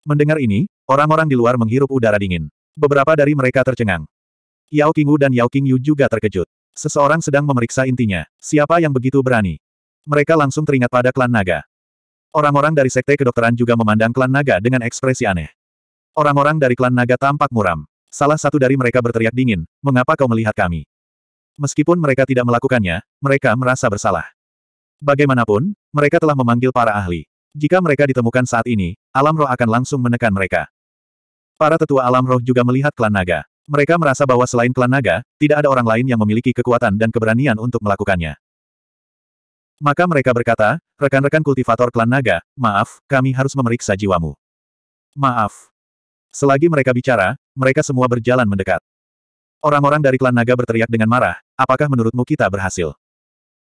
Mendengar ini, orang-orang di luar menghirup udara dingin. Beberapa dari mereka tercengang. Yao Qingwu dan Yao Qingyu juga terkejut. Seseorang sedang memeriksa intinya. Siapa yang begitu berani? Mereka langsung teringat pada klan naga. Orang-orang dari sekte kedokteran juga memandang klan naga dengan ekspresi aneh. Orang-orang dari klan naga tampak muram. Salah satu dari mereka berteriak dingin, mengapa kau melihat kami? Meskipun mereka tidak melakukannya, mereka merasa bersalah. Bagaimanapun, mereka telah memanggil para ahli. Jika mereka ditemukan saat ini, alam roh akan langsung menekan mereka. Para tetua alam roh juga melihat klan naga. Mereka merasa bahwa selain klan naga, tidak ada orang lain yang memiliki kekuatan dan keberanian untuk melakukannya. Maka mereka berkata, rekan-rekan kultivator klan naga, maaf, kami harus memeriksa jiwamu. Maaf. Selagi mereka bicara, mereka semua berjalan mendekat. Orang-orang dari klan naga berteriak dengan marah, apakah menurutmu kita berhasil?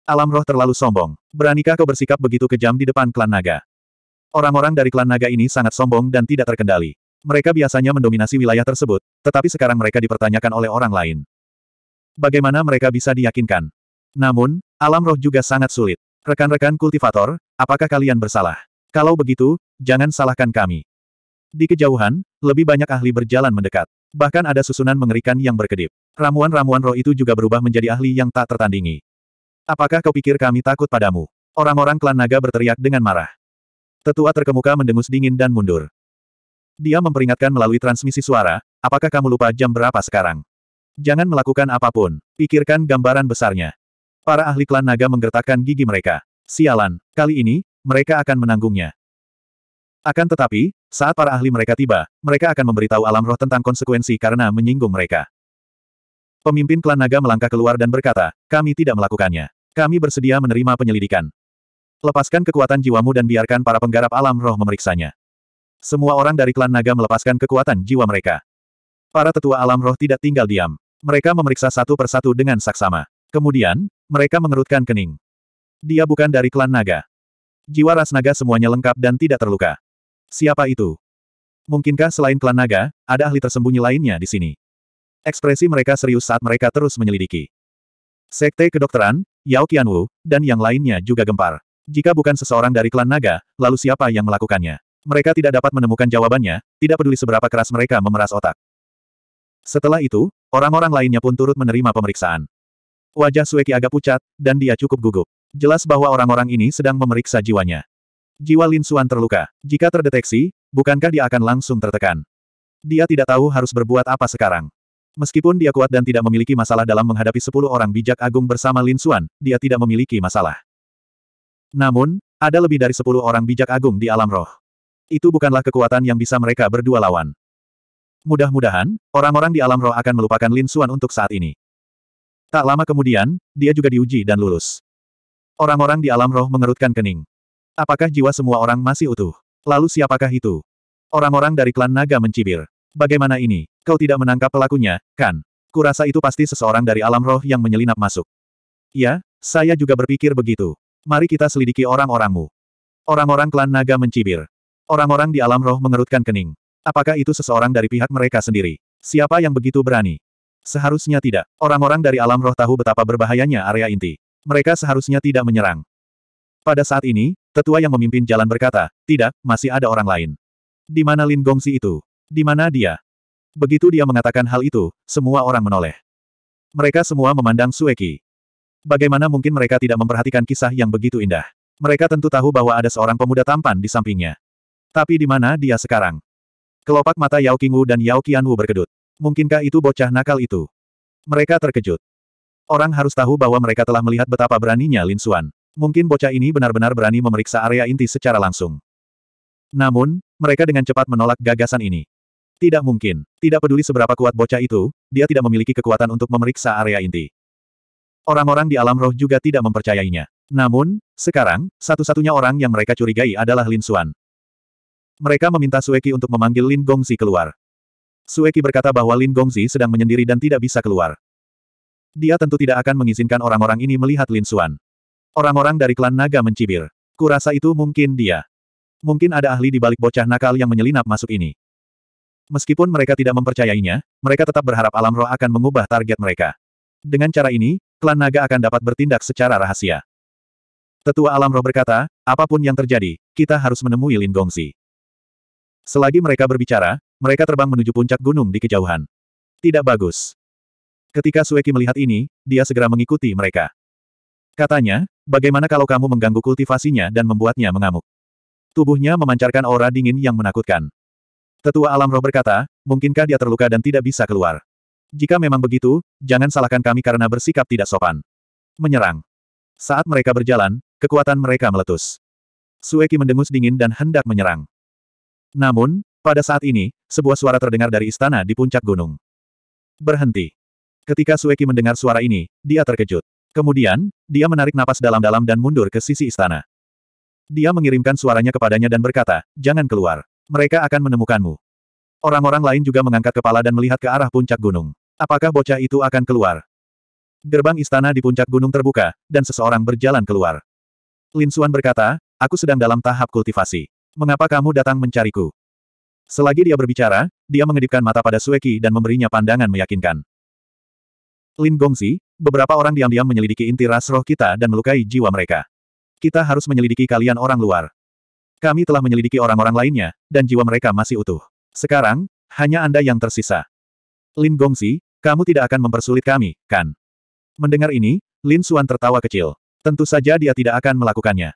Alam roh terlalu sombong. Beranikah kau bersikap begitu kejam di depan klan naga? Orang-orang dari klan naga ini sangat sombong dan tidak terkendali. Mereka biasanya mendominasi wilayah tersebut, tetapi sekarang mereka dipertanyakan oleh orang lain. Bagaimana mereka bisa diyakinkan? Namun, alam roh juga sangat sulit. Rekan-rekan kultivator, apakah kalian bersalah? Kalau begitu, jangan salahkan kami. Di kejauhan, lebih banyak ahli berjalan mendekat. Bahkan ada susunan mengerikan yang berkedip. Ramuan-ramuan roh itu juga berubah menjadi ahli yang tak tertandingi. Apakah kau pikir kami takut padamu? Orang-orang klan naga berteriak dengan marah. Tetua terkemuka mendengus dingin dan mundur. Dia memperingatkan melalui transmisi suara, apakah kamu lupa jam berapa sekarang? Jangan melakukan apapun, pikirkan gambaran besarnya. Para ahli klan naga menggertakkan gigi mereka. Sialan, kali ini, mereka akan menanggungnya. Akan tetapi, saat para ahli mereka tiba, mereka akan memberitahu alam roh tentang konsekuensi karena menyinggung mereka. Pemimpin klan naga melangkah keluar dan berkata, kami tidak melakukannya. Kami bersedia menerima penyelidikan. Lepaskan kekuatan jiwamu dan biarkan para penggarap alam roh memeriksanya. Semua orang dari klan naga melepaskan kekuatan jiwa mereka. Para tetua alam roh tidak tinggal diam. Mereka memeriksa satu persatu dengan saksama. Kemudian, mereka mengerutkan kening. Dia bukan dari klan naga. Jiwa ras naga semuanya lengkap dan tidak terluka. Siapa itu? Mungkinkah selain klan naga, ada ahli tersembunyi lainnya di sini? Ekspresi mereka serius saat mereka terus menyelidiki. Sekte kedokteran, Yao Qianwu, dan yang lainnya juga gempar. Jika bukan seseorang dari klan naga, lalu siapa yang melakukannya? Mereka tidak dapat menemukan jawabannya, tidak peduli seberapa keras mereka memeras otak. Setelah itu, orang-orang lainnya pun turut menerima pemeriksaan. Wajah Sueki agak pucat, dan dia cukup gugup. Jelas bahwa orang-orang ini sedang memeriksa jiwanya. Jiwa Lin Suan terluka. Jika terdeteksi, bukankah dia akan langsung tertekan? Dia tidak tahu harus berbuat apa sekarang. Meskipun dia kuat dan tidak memiliki masalah dalam menghadapi sepuluh orang bijak agung bersama Lin Xuan, dia tidak memiliki masalah. Namun, ada lebih dari sepuluh orang bijak agung di alam roh. Itu bukanlah kekuatan yang bisa mereka berdua lawan. Mudah-mudahan, orang-orang di alam roh akan melupakan Lin Xuan untuk saat ini. Tak lama kemudian, dia juga diuji dan lulus. Orang-orang di alam roh mengerutkan kening. Apakah jiwa semua orang masih utuh? Lalu siapakah itu? Orang-orang dari klan naga mencibir. Bagaimana ini? Kau tidak menangkap pelakunya, kan? Kurasa itu pasti seseorang dari alam roh yang menyelinap masuk. Ya, saya juga berpikir begitu. Mari kita selidiki orang-orangmu. Orang-orang klan naga mencibir. Orang-orang di alam roh mengerutkan kening. Apakah itu seseorang dari pihak mereka sendiri? Siapa yang begitu berani? Seharusnya tidak. Orang-orang dari alam roh tahu betapa berbahayanya area inti. Mereka seharusnya tidak menyerang. Pada saat ini, tetua yang memimpin jalan berkata, tidak, masih ada orang lain. Di mana Lin Gongsi itu? Di mana dia? Begitu dia mengatakan hal itu, semua orang menoleh. Mereka semua memandang Sueki. Bagaimana mungkin mereka tidak memperhatikan kisah yang begitu indah? Mereka tentu tahu bahwa ada seorang pemuda tampan di sampingnya. Tapi di mana dia sekarang? Kelopak mata Yao Qingwu dan Yao Qianwu berkedut. Mungkinkah itu bocah nakal itu? Mereka terkejut. Orang harus tahu bahwa mereka telah melihat betapa beraninya Lin Xuan. Mungkin bocah ini benar-benar berani memeriksa area inti secara langsung. Namun, mereka dengan cepat menolak gagasan ini. Tidak mungkin. Tidak peduli seberapa kuat bocah itu, dia tidak memiliki kekuatan untuk memeriksa area inti. Orang-orang di alam roh juga tidak mempercayainya. Namun, sekarang, satu-satunya orang yang mereka curigai adalah Lin Xuan. Mereka meminta Sueki untuk memanggil Lin Gongzi keluar. Sueki berkata bahwa Lin Gongzi sedang menyendiri dan tidak bisa keluar. Dia tentu tidak akan mengizinkan orang-orang ini melihat Lin Xuan. Orang-orang dari klan naga mencibir. Kurasa itu mungkin dia. Mungkin ada ahli di balik bocah nakal yang menyelinap masuk ini. Meskipun mereka tidak mempercayainya, mereka tetap berharap alam roh akan mengubah target mereka. Dengan cara ini, klan naga akan dapat bertindak secara rahasia. Tetua alam roh berkata, apapun yang terjadi, kita harus menemui Lin Gongzi. Selagi mereka berbicara, mereka terbang menuju puncak gunung di kejauhan. Tidak bagus. Ketika Sueki melihat ini, dia segera mengikuti mereka. Katanya, bagaimana kalau kamu mengganggu kultivasinya dan membuatnya mengamuk? Tubuhnya memancarkan aura dingin yang menakutkan. Tetua Alam Roh berkata, mungkinkah dia terluka dan tidak bisa keluar? Jika memang begitu, jangan salahkan kami karena bersikap tidak sopan. Menyerang. Saat mereka berjalan, kekuatan mereka meletus. Sueki mendengus dingin dan hendak menyerang. Namun, pada saat ini, sebuah suara terdengar dari istana di puncak gunung. Berhenti. Ketika Sueki mendengar suara ini, dia terkejut. Kemudian, dia menarik napas dalam-dalam dan mundur ke sisi istana. Dia mengirimkan suaranya kepadanya dan berkata, jangan keluar. Mereka akan menemukanmu. Orang-orang lain juga mengangkat kepala dan melihat ke arah puncak gunung. Apakah bocah itu akan keluar? Gerbang istana di puncak gunung terbuka, dan seseorang berjalan keluar. Lin Suan berkata, aku sedang dalam tahap kultivasi. Mengapa kamu datang mencariku? Selagi dia berbicara, dia mengedipkan mata pada Sueki dan memberinya pandangan meyakinkan. Lin Gongzi, beberapa orang diam-diam menyelidiki inti ras roh kita dan melukai jiwa mereka. Kita harus menyelidiki kalian orang luar. Kami telah menyelidiki orang-orang lainnya, dan jiwa mereka masih utuh. Sekarang, hanya Anda yang tersisa. Lin Gongzi, kamu tidak akan mempersulit kami, kan? Mendengar ini, Lin Xuan tertawa kecil. Tentu saja dia tidak akan melakukannya.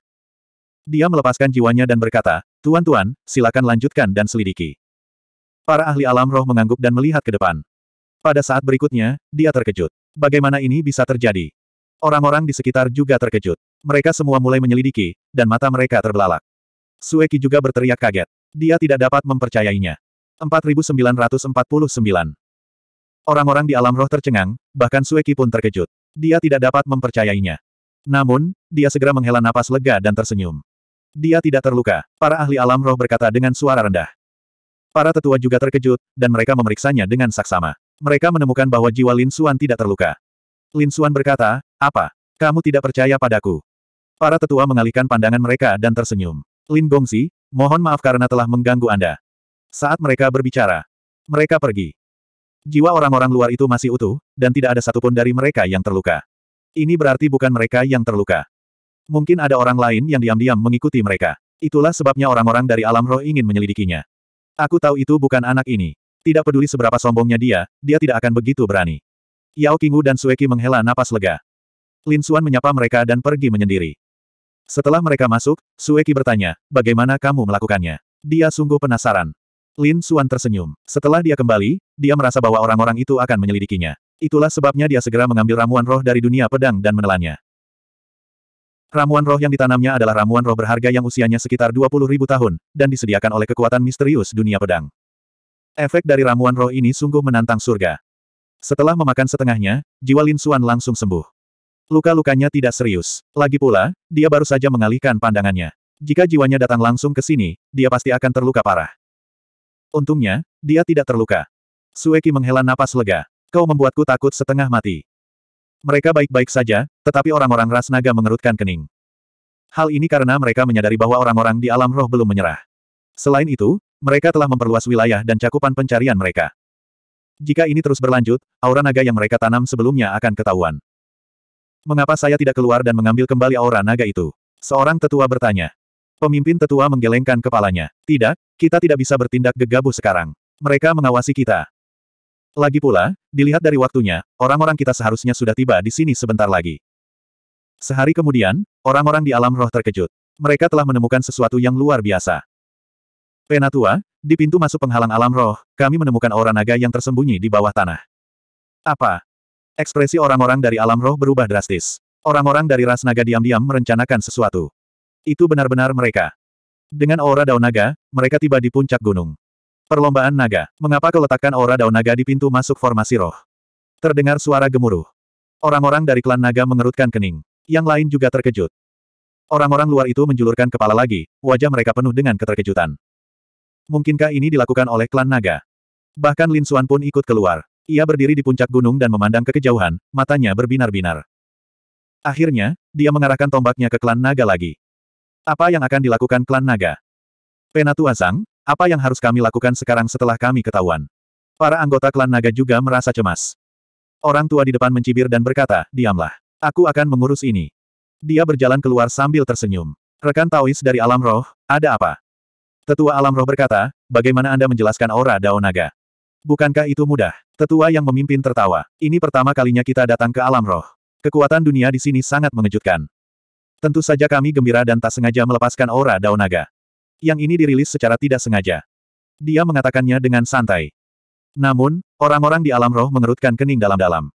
Dia melepaskan jiwanya dan berkata, Tuan-tuan, silakan lanjutkan dan selidiki. Para ahli alam roh mengangguk dan melihat ke depan. Pada saat berikutnya, dia terkejut. Bagaimana ini bisa terjadi? Orang-orang di sekitar juga terkejut. Mereka semua mulai menyelidiki, dan mata mereka terbelalak. Sueki juga berteriak kaget. Dia tidak dapat mempercayainya. 4949. Orang-orang di alam roh tercengang, bahkan Sueki pun terkejut. Dia tidak dapat mempercayainya. Namun, dia segera menghela napas lega dan tersenyum. Dia tidak terluka, para ahli alam roh berkata dengan suara rendah. Para tetua juga terkejut, dan mereka memeriksanya dengan saksama. Mereka menemukan bahwa jiwa Lin Suan tidak terluka. Lin Suan berkata, apa? Kamu tidak percaya padaku? Para tetua mengalihkan pandangan mereka dan tersenyum. Lin Gongzi, mohon maaf karena telah mengganggu Anda. Saat mereka berbicara, mereka pergi. Jiwa orang-orang luar itu masih utuh, dan tidak ada satupun dari mereka yang terluka. Ini berarti bukan mereka yang terluka. Mungkin ada orang lain yang diam-diam mengikuti mereka. Itulah sebabnya orang-orang dari alam roh ingin menyelidikinya. Aku tahu itu bukan anak ini. Tidak peduli seberapa sombongnya dia, dia tidak akan begitu berani. Yao Qingwu dan Sueki menghela napas lega. Lin Xuan menyapa mereka dan pergi menyendiri. Setelah mereka masuk, Sueki bertanya, bagaimana kamu melakukannya? Dia sungguh penasaran. Lin Suan tersenyum. Setelah dia kembali, dia merasa bahwa orang-orang itu akan menyelidikinya. Itulah sebabnya dia segera mengambil ramuan roh dari dunia pedang dan menelannya. Ramuan roh yang ditanamnya adalah ramuan roh berharga yang usianya sekitar 20 ribu tahun, dan disediakan oleh kekuatan misterius dunia pedang. Efek dari ramuan roh ini sungguh menantang surga. Setelah memakan setengahnya, jiwa Lin Suan langsung sembuh. Luka-lukanya tidak serius. Lagi pula, dia baru saja mengalihkan pandangannya. Jika jiwanya datang langsung ke sini, dia pasti akan terluka parah. Untungnya, dia tidak terluka. Sueki menghela napas lega. Kau membuatku takut setengah mati. Mereka baik-baik saja, tetapi orang-orang ras naga mengerutkan kening. Hal ini karena mereka menyadari bahwa orang-orang di alam roh belum menyerah. Selain itu, mereka telah memperluas wilayah dan cakupan pencarian mereka. Jika ini terus berlanjut, aura naga yang mereka tanam sebelumnya akan ketahuan. Mengapa saya tidak keluar dan mengambil kembali aura naga itu? Seorang tetua bertanya. Pemimpin tetua menggelengkan kepalanya. Tidak, kita tidak bisa bertindak gegabah sekarang. Mereka mengawasi kita. Lagi pula, dilihat dari waktunya, orang-orang kita seharusnya sudah tiba di sini sebentar lagi. Sehari kemudian, orang-orang di alam roh terkejut. Mereka telah menemukan sesuatu yang luar biasa. Penatua, di pintu masuk penghalang alam roh, kami menemukan aura naga yang tersembunyi di bawah tanah. Apa? Ekspresi orang-orang dari alam roh berubah drastis. Orang-orang dari ras naga diam-diam merencanakan sesuatu. Itu benar-benar mereka. Dengan aura daun naga, mereka tiba di puncak gunung. Perlombaan naga. Mengapa keletakan aura daun naga di pintu masuk formasi roh? Terdengar suara gemuruh. Orang-orang dari klan naga mengerutkan kening. Yang lain juga terkejut. Orang-orang luar itu menjulurkan kepala lagi, wajah mereka penuh dengan keterkejutan. Mungkinkah ini dilakukan oleh klan naga? Bahkan Lin Xuan pun ikut keluar. Ia berdiri di puncak gunung dan memandang ke kejauhan, matanya berbinar-binar. Akhirnya, dia mengarahkan tombaknya ke klan naga lagi. Apa yang akan dilakukan klan naga? Penatu Azang, apa yang harus kami lakukan sekarang setelah kami ketahuan? Para anggota klan naga juga merasa cemas. Orang tua di depan mencibir dan berkata, diamlah. Aku akan mengurus ini. Dia berjalan keluar sambil tersenyum. Rekan Taois dari alam roh, ada apa? Tetua alam roh berkata, bagaimana Anda menjelaskan aura Dao Naga? Bukankah itu mudah? Tetua yang memimpin tertawa. Ini pertama kalinya kita datang ke alam roh. Kekuatan dunia di sini sangat mengejutkan. Tentu saja kami gembira dan tak sengaja melepaskan aura daun naga. Yang ini dirilis secara tidak sengaja. Dia mengatakannya dengan santai. Namun, orang-orang di alam roh mengerutkan kening dalam-dalam.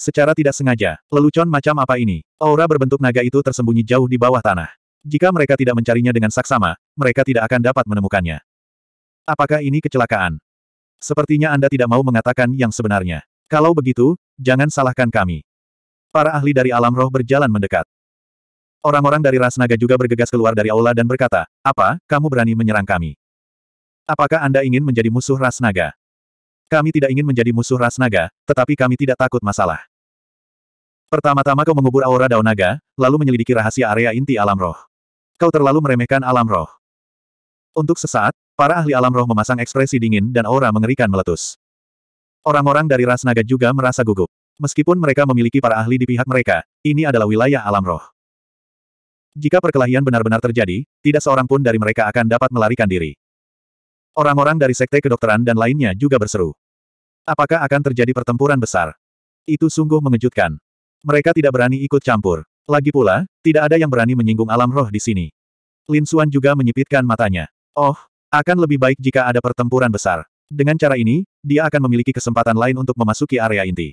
Secara tidak sengaja, lelucon macam apa ini? Aura berbentuk naga itu tersembunyi jauh di bawah tanah. Jika mereka tidak mencarinya dengan saksama, mereka tidak akan dapat menemukannya. Apakah ini kecelakaan? Sepertinya Anda tidak mau mengatakan yang sebenarnya. Kalau begitu, jangan salahkan kami. Para ahli dari alam roh berjalan mendekat. Orang-orang dari ras naga juga bergegas keluar dari aula dan berkata, apa, kamu berani menyerang kami? Apakah Anda ingin menjadi musuh ras naga? Kami tidak ingin menjadi musuh ras naga, tetapi kami tidak takut masalah. Pertama-tama kau mengubur aura daun naga, lalu menyelidiki rahasia area inti alam roh. Kau terlalu meremehkan alam roh. Untuk sesaat, Para ahli alam roh memasang ekspresi dingin dan aura mengerikan meletus. Orang-orang dari ras naga juga merasa gugup. Meskipun mereka memiliki para ahli di pihak mereka, ini adalah wilayah alam roh. Jika perkelahian benar-benar terjadi, tidak seorang pun dari mereka akan dapat melarikan diri. Orang-orang dari sekte kedokteran dan lainnya juga berseru. Apakah akan terjadi pertempuran besar? Itu sungguh mengejutkan. Mereka tidak berani ikut campur. Lagi pula, tidak ada yang berani menyinggung alam roh di sini. Lin Suan juga menyipitkan matanya. Oh, akan lebih baik jika ada pertempuran besar. Dengan cara ini, dia akan memiliki kesempatan lain untuk memasuki area inti.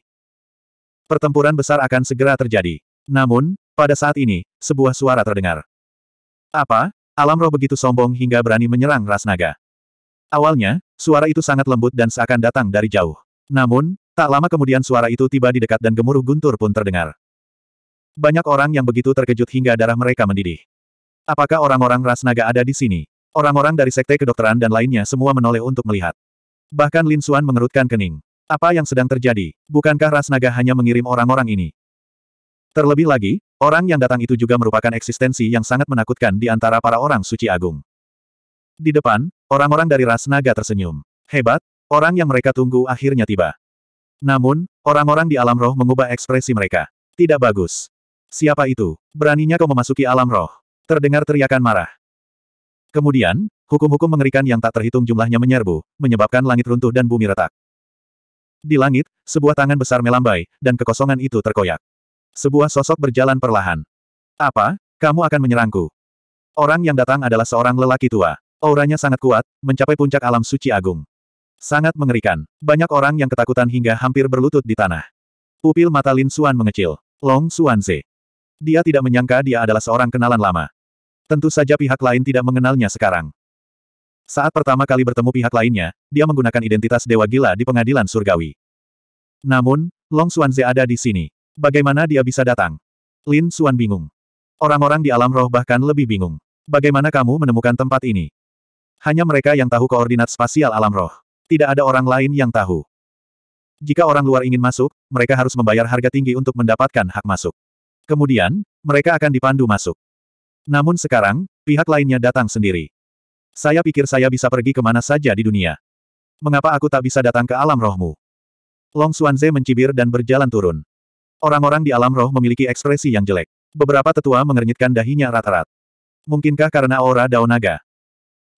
Pertempuran besar akan segera terjadi. Namun, pada saat ini, sebuah suara terdengar. Apa? Alam roh begitu sombong hingga berani menyerang ras naga. Awalnya, suara itu sangat lembut dan seakan datang dari jauh. Namun, tak lama kemudian suara itu tiba di dekat dan gemuruh guntur pun terdengar. Banyak orang yang begitu terkejut hingga darah mereka mendidih. Apakah orang-orang ras naga ada di sini? Orang-orang dari sekte kedokteran dan lainnya semua menoleh untuk melihat. Bahkan Lin Xuan mengerutkan kening. Apa yang sedang terjadi? Bukankah ras naga hanya mengirim orang-orang ini? Terlebih lagi, orang yang datang itu juga merupakan eksistensi yang sangat menakutkan di antara para orang suci agung. Di depan, orang-orang dari ras naga tersenyum. Hebat, orang yang mereka tunggu akhirnya tiba. Namun, orang-orang di alam roh mengubah ekspresi mereka. Tidak bagus. Siapa itu? Beraninya kau memasuki alam roh? Terdengar teriakan marah. Kemudian, hukum-hukum mengerikan yang tak terhitung jumlahnya menyerbu, menyebabkan langit runtuh dan bumi retak. Di langit, sebuah tangan besar melambai, dan kekosongan itu terkoyak. Sebuah sosok berjalan perlahan. Apa? Kamu akan menyerangku. Orang yang datang adalah seorang lelaki tua. Auranya sangat kuat, mencapai puncak alam suci agung. Sangat mengerikan. Banyak orang yang ketakutan hingga hampir berlutut di tanah. Pupil mata Lin Xuan mengecil. Long Suan Dia tidak menyangka dia adalah seorang kenalan lama. Tentu saja pihak lain tidak mengenalnya sekarang. Saat pertama kali bertemu pihak lainnya, dia menggunakan identitas Dewa Gila di pengadilan surgawi. Namun, Long Xuanze ada di sini. Bagaimana dia bisa datang? Lin Xuan bingung. Orang-orang di alam roh bahkan lebih bingung. Bagaimana kamu menemukan tempat ini? Hanya mereka yang tahu koordinat spasial alam roh. Tidak ada orang lain yang tahu. Jika orang luar ingin masuk, mereka harus membayar harga tinggi untuk mendapatkan hak masuk. Kemudian, mereka akan dipandu masuk. Namun sekarang, pihak lainnya datang sendiri. Saya pikir saya bisa pergi ke mana saja di dunia. Mengapa aku tak bisa datang ke alam rohmu? Long Xuanze mencibir dan berjalan turun. Orang-orang di alam roh memiliki ekspresi yang jelek. Beberapa tetua mengernyitkan dahinya rat-rat. Mungkinkah karena aura daun naga?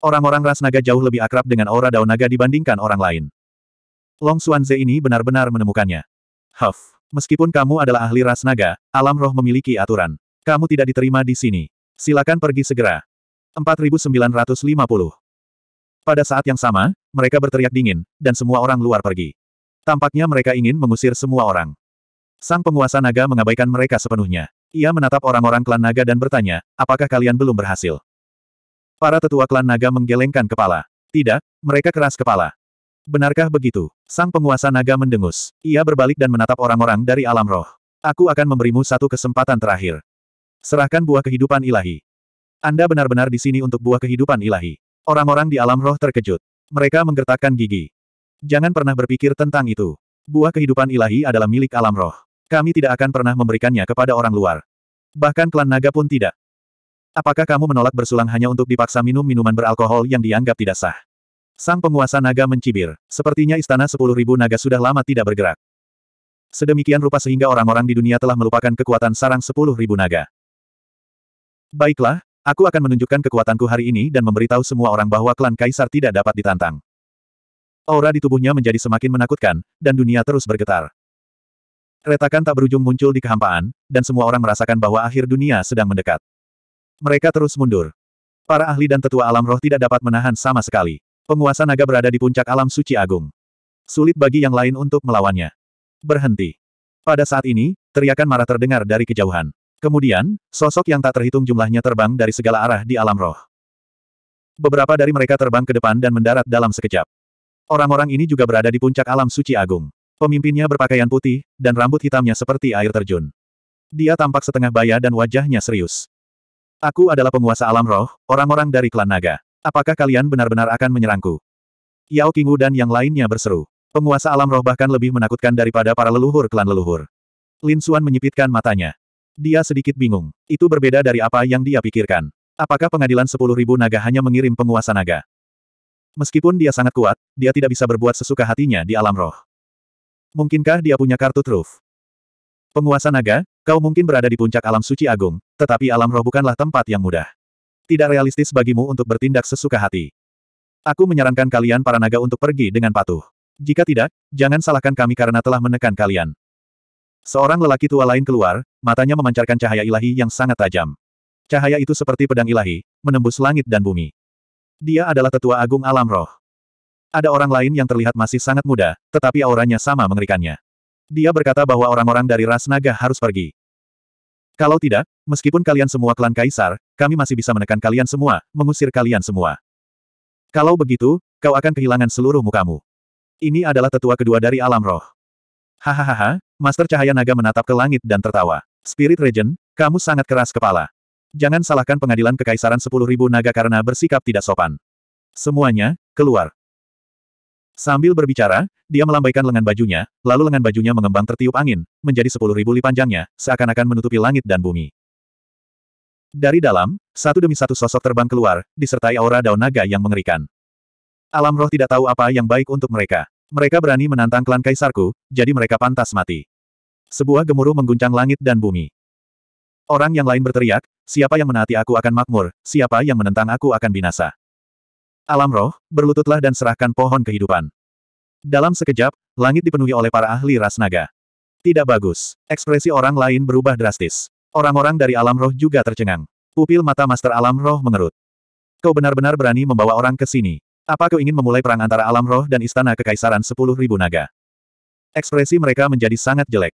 Orang-orang ras naga jauh lebih akrab dengan aura daun naga dibandingkan orang lain. Long Xuanze ini benar-benar menemukannya. Huff, meskipun kamu adalah ahli ras naga, alam roh memiliki aturan. Kamu tidak diterima di sini. Silakan pergi segera. 4950. Pada saat yang sama, mereka berteriak dingin, dan semua orang luar pergi. Tampaknya mereka ingin mengusir semua orang. Sang penguasa naga mengabaikan mereka sepenuhnya. Ia menatap orang-orang klan naga dan bertanya, apakah kalian belum berhasil? Para tetua klan naga menggelengkan kepala. Tidak, mereka keras kepala. Benarkah begitu? Sang penguasa naga mendengus. Ia berbalik dan menatap orang-orang dari alam roh. Aku akan memberimu satu kesempatan terakhir. Serahkan buah kehidupan ilahi. Anda benar-benar di sini untuk buah kehidupan ilahi. Orang-orang di alam roh terkejut. Mereka menggertakkan gigi. Jangan pernah berpikir tentang itu. Buah kehidupan ilahi adalah milik alam roh. Kami tidak akan pernah memberikannya kepada orang luar. Bahkan klan naga pun tidak. Apakah kamu menolak bersulang hanya untuk dipaksa minum minuman beralkohol yang dianggap tidak sah? Sang penguasa naga mencibir. Sepertinya istana sepuluh ribu naga sudah lama tidak bergerak. Sedemikian rupa sehingga orang-orang di dunia telah melupakan kekuatan sarang sepuluh ribu naga. Baiklah, aku akan menunjukkan kekuatanku hari ini dan memberitahu semua orang bahwa klan Kaisar tidak dapat ditantang. Aura di tubuhnya menjadi semakin menakutkan, dan dunia terus bergetar. Retakan tak berujung muncul di kehampaan, dan semua orang merasakan bahwa akhir dunia sedang mendekat. Mereka terus mundur. Para ahli dan tetua alam roh tidak dapat menahan sama sekali. Penguasa naga berada di puncak alam suci agung. Sulit bagi yang lain untuk melawannya. Berhenti. Pada saat ini, teriakan marah terdengar dari kejauhan. Kemudian, sosok yang tak terhitung jumlahnya terbang dari segala arah di alam roh. Beberapa dari mereka terbang ke depan dan mendarat dalam sekejap. Orang-orang ini juga berada di puncak alam suci agung. Pemimpinnya berpakaian putih, dan rambut hitamnya seperti air terjun. Dia tampak setengah baya dan wajahnya serius. Aku adalah penguasa alam roh, orang-orang dari klan naga. Apakah kalian benar-benar akan menyerangku? Yao Kingu dan yang lainnya berseru. Penguasa alam roh bahkan lebih menakutkan daripada para leluhur klan leluhur. Lin Xuan menyipitkan matanya. Dia sedikit bingung. Itu berbeda dari apa yang dia pikirkan. Apakah pengadilan sepuluh ribu naga hanya mengirim penguasa naga? Meskipun dia sangat kuat, dia tidak bisa berbuat sesuka hatinya di alam roh. Mungkinkah dia punya kartu truf? Penguasa naga, kau mungkin berada di puncak alam suci agung, tetapi alam roh bukanlah tempat yang mudah. Tidak realistis bagimu untuk bertindak sesuka hati. Aku menyarankan kalian para naga untuk pergi dengan patuh. Jika tidak, jangan salahkan kami karena telah menekan kalian. Seorang lelaki tua lain keluar, matanya memancarkan cahaya ilahi yang sangat tajam. Cahaya itu seperti pedang ilahi, menembus langit dan bumi. Dia adalah tetua agung alam roh. Ada orang lain yang terlihat masih sangat muda, tetapi auranya sama mengerikannya. Dia berkata bahwa orang-orang dari ras naga harus pergi. Kalau tidak, meskipun kalian semua klan kaisar, kami masih bisa menekan kalian semua, mengusir kalian semua. Kalau begitu, kau akan kehilangan seluruh mukamu. Ini adalah tetua kedua dari alam roh. Hahaha, Master Cahaya Naga menatap ke langit dan tertawa. Spirit Regent, kamu sangat keras kepala. Jangan salahkan pengadilan kekaisaran sepuluh ribu naga karena bersikap tidak sopan. Semuanya, keluar. Sambil berbicara, dia melambaikan lengan bajunya, lalu lengan bajunya mengembang tertiup angin, menjadi sepuluh ribu li panjangnya, seakan-akan menutupi langit dan bumi. Dari dalam, satu demi satu sosok terbang keluar, disertai aura daun naga yang mengerikan. Alam roh tidak tahu apa yang baik untuk mereka. Mereka berani menantang klan kaisarku, jadi mereka pantas mati. Sebuah gemuruh mengguncang langit dan bumi. Orang yang lain berteriak, siapa yang menaati aku akan makmur, siapa yang menentang aku akan binasa. Alam roh, berlututlah dan serahkan pohon kehidupan. Dalam sekejap, langit dipenuhi oleh para ahli ras naga. Tidak bagus. Ekspresi orang lain berubah drastis. Orang-orang dari alam roh juga tercengang. Pupil mata Master Alam Roh mengerut. Kau benar-benar berani membawa orang ke sini. Apa kau ingin memulai perang antara alam roh dan istana kekaisaran sepuluh ribu naga? Ekspresi mereka menjadi sangat jelek.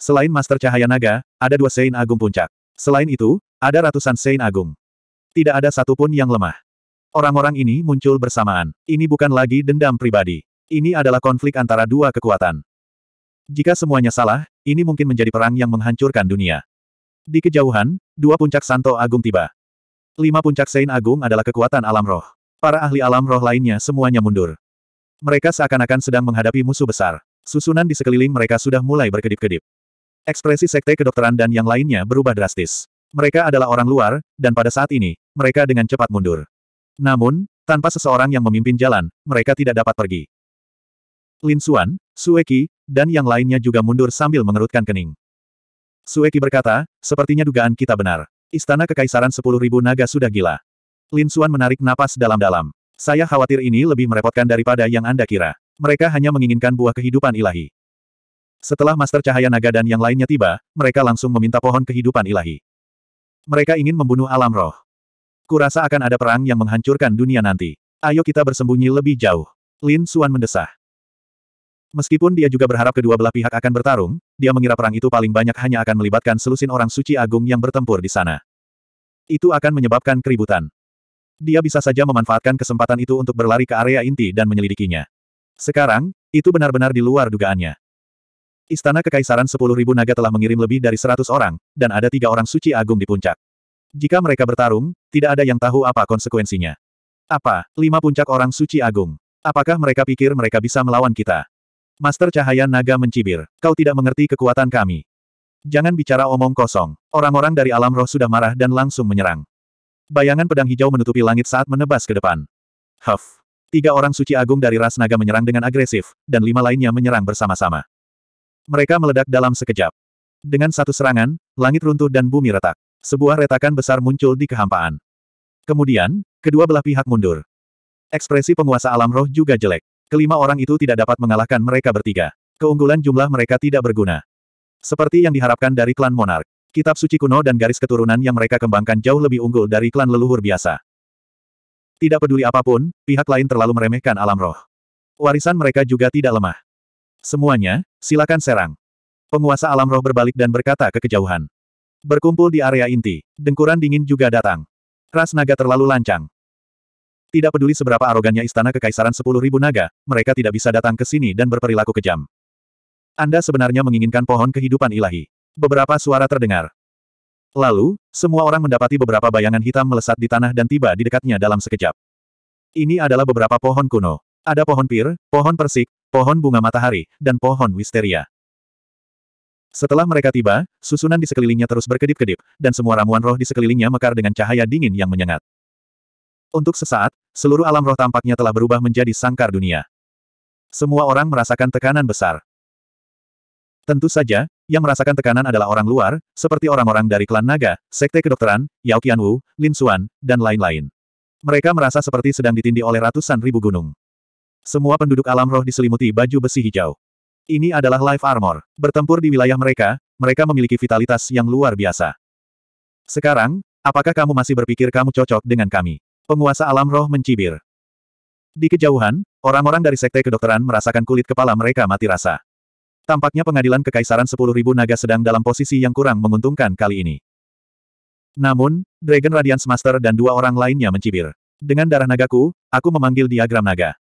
Selain Master Cahaya Naga, ada dua Sein Agung puncak. Selain itu, ada ratusan Sein Agung. Tidak ada satupun yang lemah. Orang-orang ini muncul bersamaan. Ini bukan lagi dendam pribadi. Ini adalah konflik antara dua kekuatan. Jika semuanya salah, ini mungkin menjadi perang yang menghancurkan dunia. Di kejauhan, dua puncak Santo Agung tiba. Lima puncak Sein Agung adalah kekuatan alam roh. Para ahli alam roh lainnya semuanya mundur. Mereka seakan-akan sedang menghadapi musuh besar. Susunan di sekeliling mereka sudah mulai berkedip-kedip. Ekspresi sekte kedokteran dan yang lainnya berubah drastis. Mereka adalah orang luar, dan pada saat ini, mereka dengan cepat mundur. Namun, tanpa seseorang yang memimpin jalan, mereka tidak dapat pergi. Lin Xuan, Sueki, dan yang lainnya juga mundur sambil mengerutkan kening. Sueki berkata, sepertinya dugaan kita benar. Istana Kekaisaran 10.000 naga sudah gila. Lin Xuan menarik napas dalam-dalam. Saya khawatir ini lebih merepotkan daripada yang Anda kira. Mereka hanya menginginkan buah kehidupan ilahi. Setelah Master Cahaya Naga dan yang lainnya tiba, mereka langsung meminta pohon kehidupan ilahi. Mereka ingin membunuh alam roh. Kurasa akan ada perang yang menghancurkan dunia nanti. Ayo kita bersembunyi lebih jauh. Lin Xuan mendesah. Meskipun dia juga berharap kedua belah pihak akan bertarung, dia mengira perang itu paling banyak hanya akan melibatkan selusin orang suci agung yang bertempur di sana. Itu akan menyebabkan keributan. Dia bisa saja memanfaatkan kesempatan itu untuk berlari ke area inti dan menyelidikinya. Sekarang, itu benar-benar di luar dugaannya. Istana Kekaisaran 10.000 naga telah mengirim lebih dari 100 orang, dan ada tiga orang suci agung di puncak. Jika mereka bertarung, tidak ada yang tahu apa konsekuensinya. Apa, lima puncak orang suci agung? Apakah mereka pikir mereka bisa melawan kita? Master Cahaya Naga mencibir, kau tidak mengerti kekuatan kami. Jangan bicara omong kosong. Orang-orang dari alam roh sudah marah dan langsung menyerang. Bayangan pedang hijau menutupi langit saat menebas ke depan. Huff. Tiga orang suci agung dari ras naga menyerang dengan agresif, dan lima lainnya menyerang bersama-sama. Mereka meledak dalam sekejap. Dengan satu serangan, langit runtuh dan bumi retak. Sebuah retakan besar muncul di kehampaan. Kemudian, kedua belah pihak mundur. Ekspresi penguasa alam roh juga jelek. Kelima orang itu tidak dapat mengalahkan mereka bertiga. Keunggulan jumlah mereka tidak berguna. Seperti yang diharapkan dari klan Monark, Kitab suci kuno dan garis keturunan yang mereka kembangkan jauh lebih unggul dari klan leluhur biasa. Tidak peduli apapun, pihak lain terlalu meremehkan alam roh. Warisan mereka juga tidak lemah. Semuanya, silakan serang. Penguasa alam roh berbalik dan berkata ke kejauhan. Berkumpul di area inti, dengkuran dingin juga datang. Ras naga terlalu lancang. Tidak peduli seberapa arogannya istana kekaisaran sepuluh ribu naga, mereka tidak bisa datang ke sini dan berperilaku kejam. Anda sebenarnya menginginkan pohon kehidupan ilahi. Beberapa suara terdengar. Lalu, semua orang mendapati beberapa bayangan hitam melesat di tanah dan tiba di dekatnya dalam sekejap. Ini adalah beberapa pohon kuno. Ada pohon pir, pohon persik, pohon bunga matahari, dan pohon wisteria. Setelah mereka tiba, susunan di sekelilingnya terus berkedip-kedip, dan semua ramuan roh di sekelilingnya mekar dengan cahaya dingin yang menyengat. Untuk sesaat, seluruh alam roh tampaknya telah berubah menjadi sangkar dunia. Semua orang merasakan tekanan besar. Tentu saja, yang merasakan tekanan adalah orang luar, seperti orang-orang dari klan naga, sekte kedokteran, Yao Qianwu, Lin Xuan, dan lain-lain. Mereka merasa seperti sedang ditindih oleh ratusan ribu gunung. Semua penduduk alam roh diselimuti baju besi hijau. Ini adalah life armor. Bertempur di wilayah mereka, mereka memiliki vitalitas yang luar biasa. Sekarang, apakah kamu masih berpikir kamu cocok dengan kami? Penguasa alam roh mencibir. Di kejauhan, orang-orang dari sekte kedokteran merasakan kulit kepala mereka mati rasa. Tampaknya pengadilan kekaisaran 10.000 naga sedang dalam posisi yang kurang menguntungkan kali ini. Namun, Dragon Radiance Master dan dua orang lainnya mencibir. Dengan darah nagaku, aku memanggil diagram naga.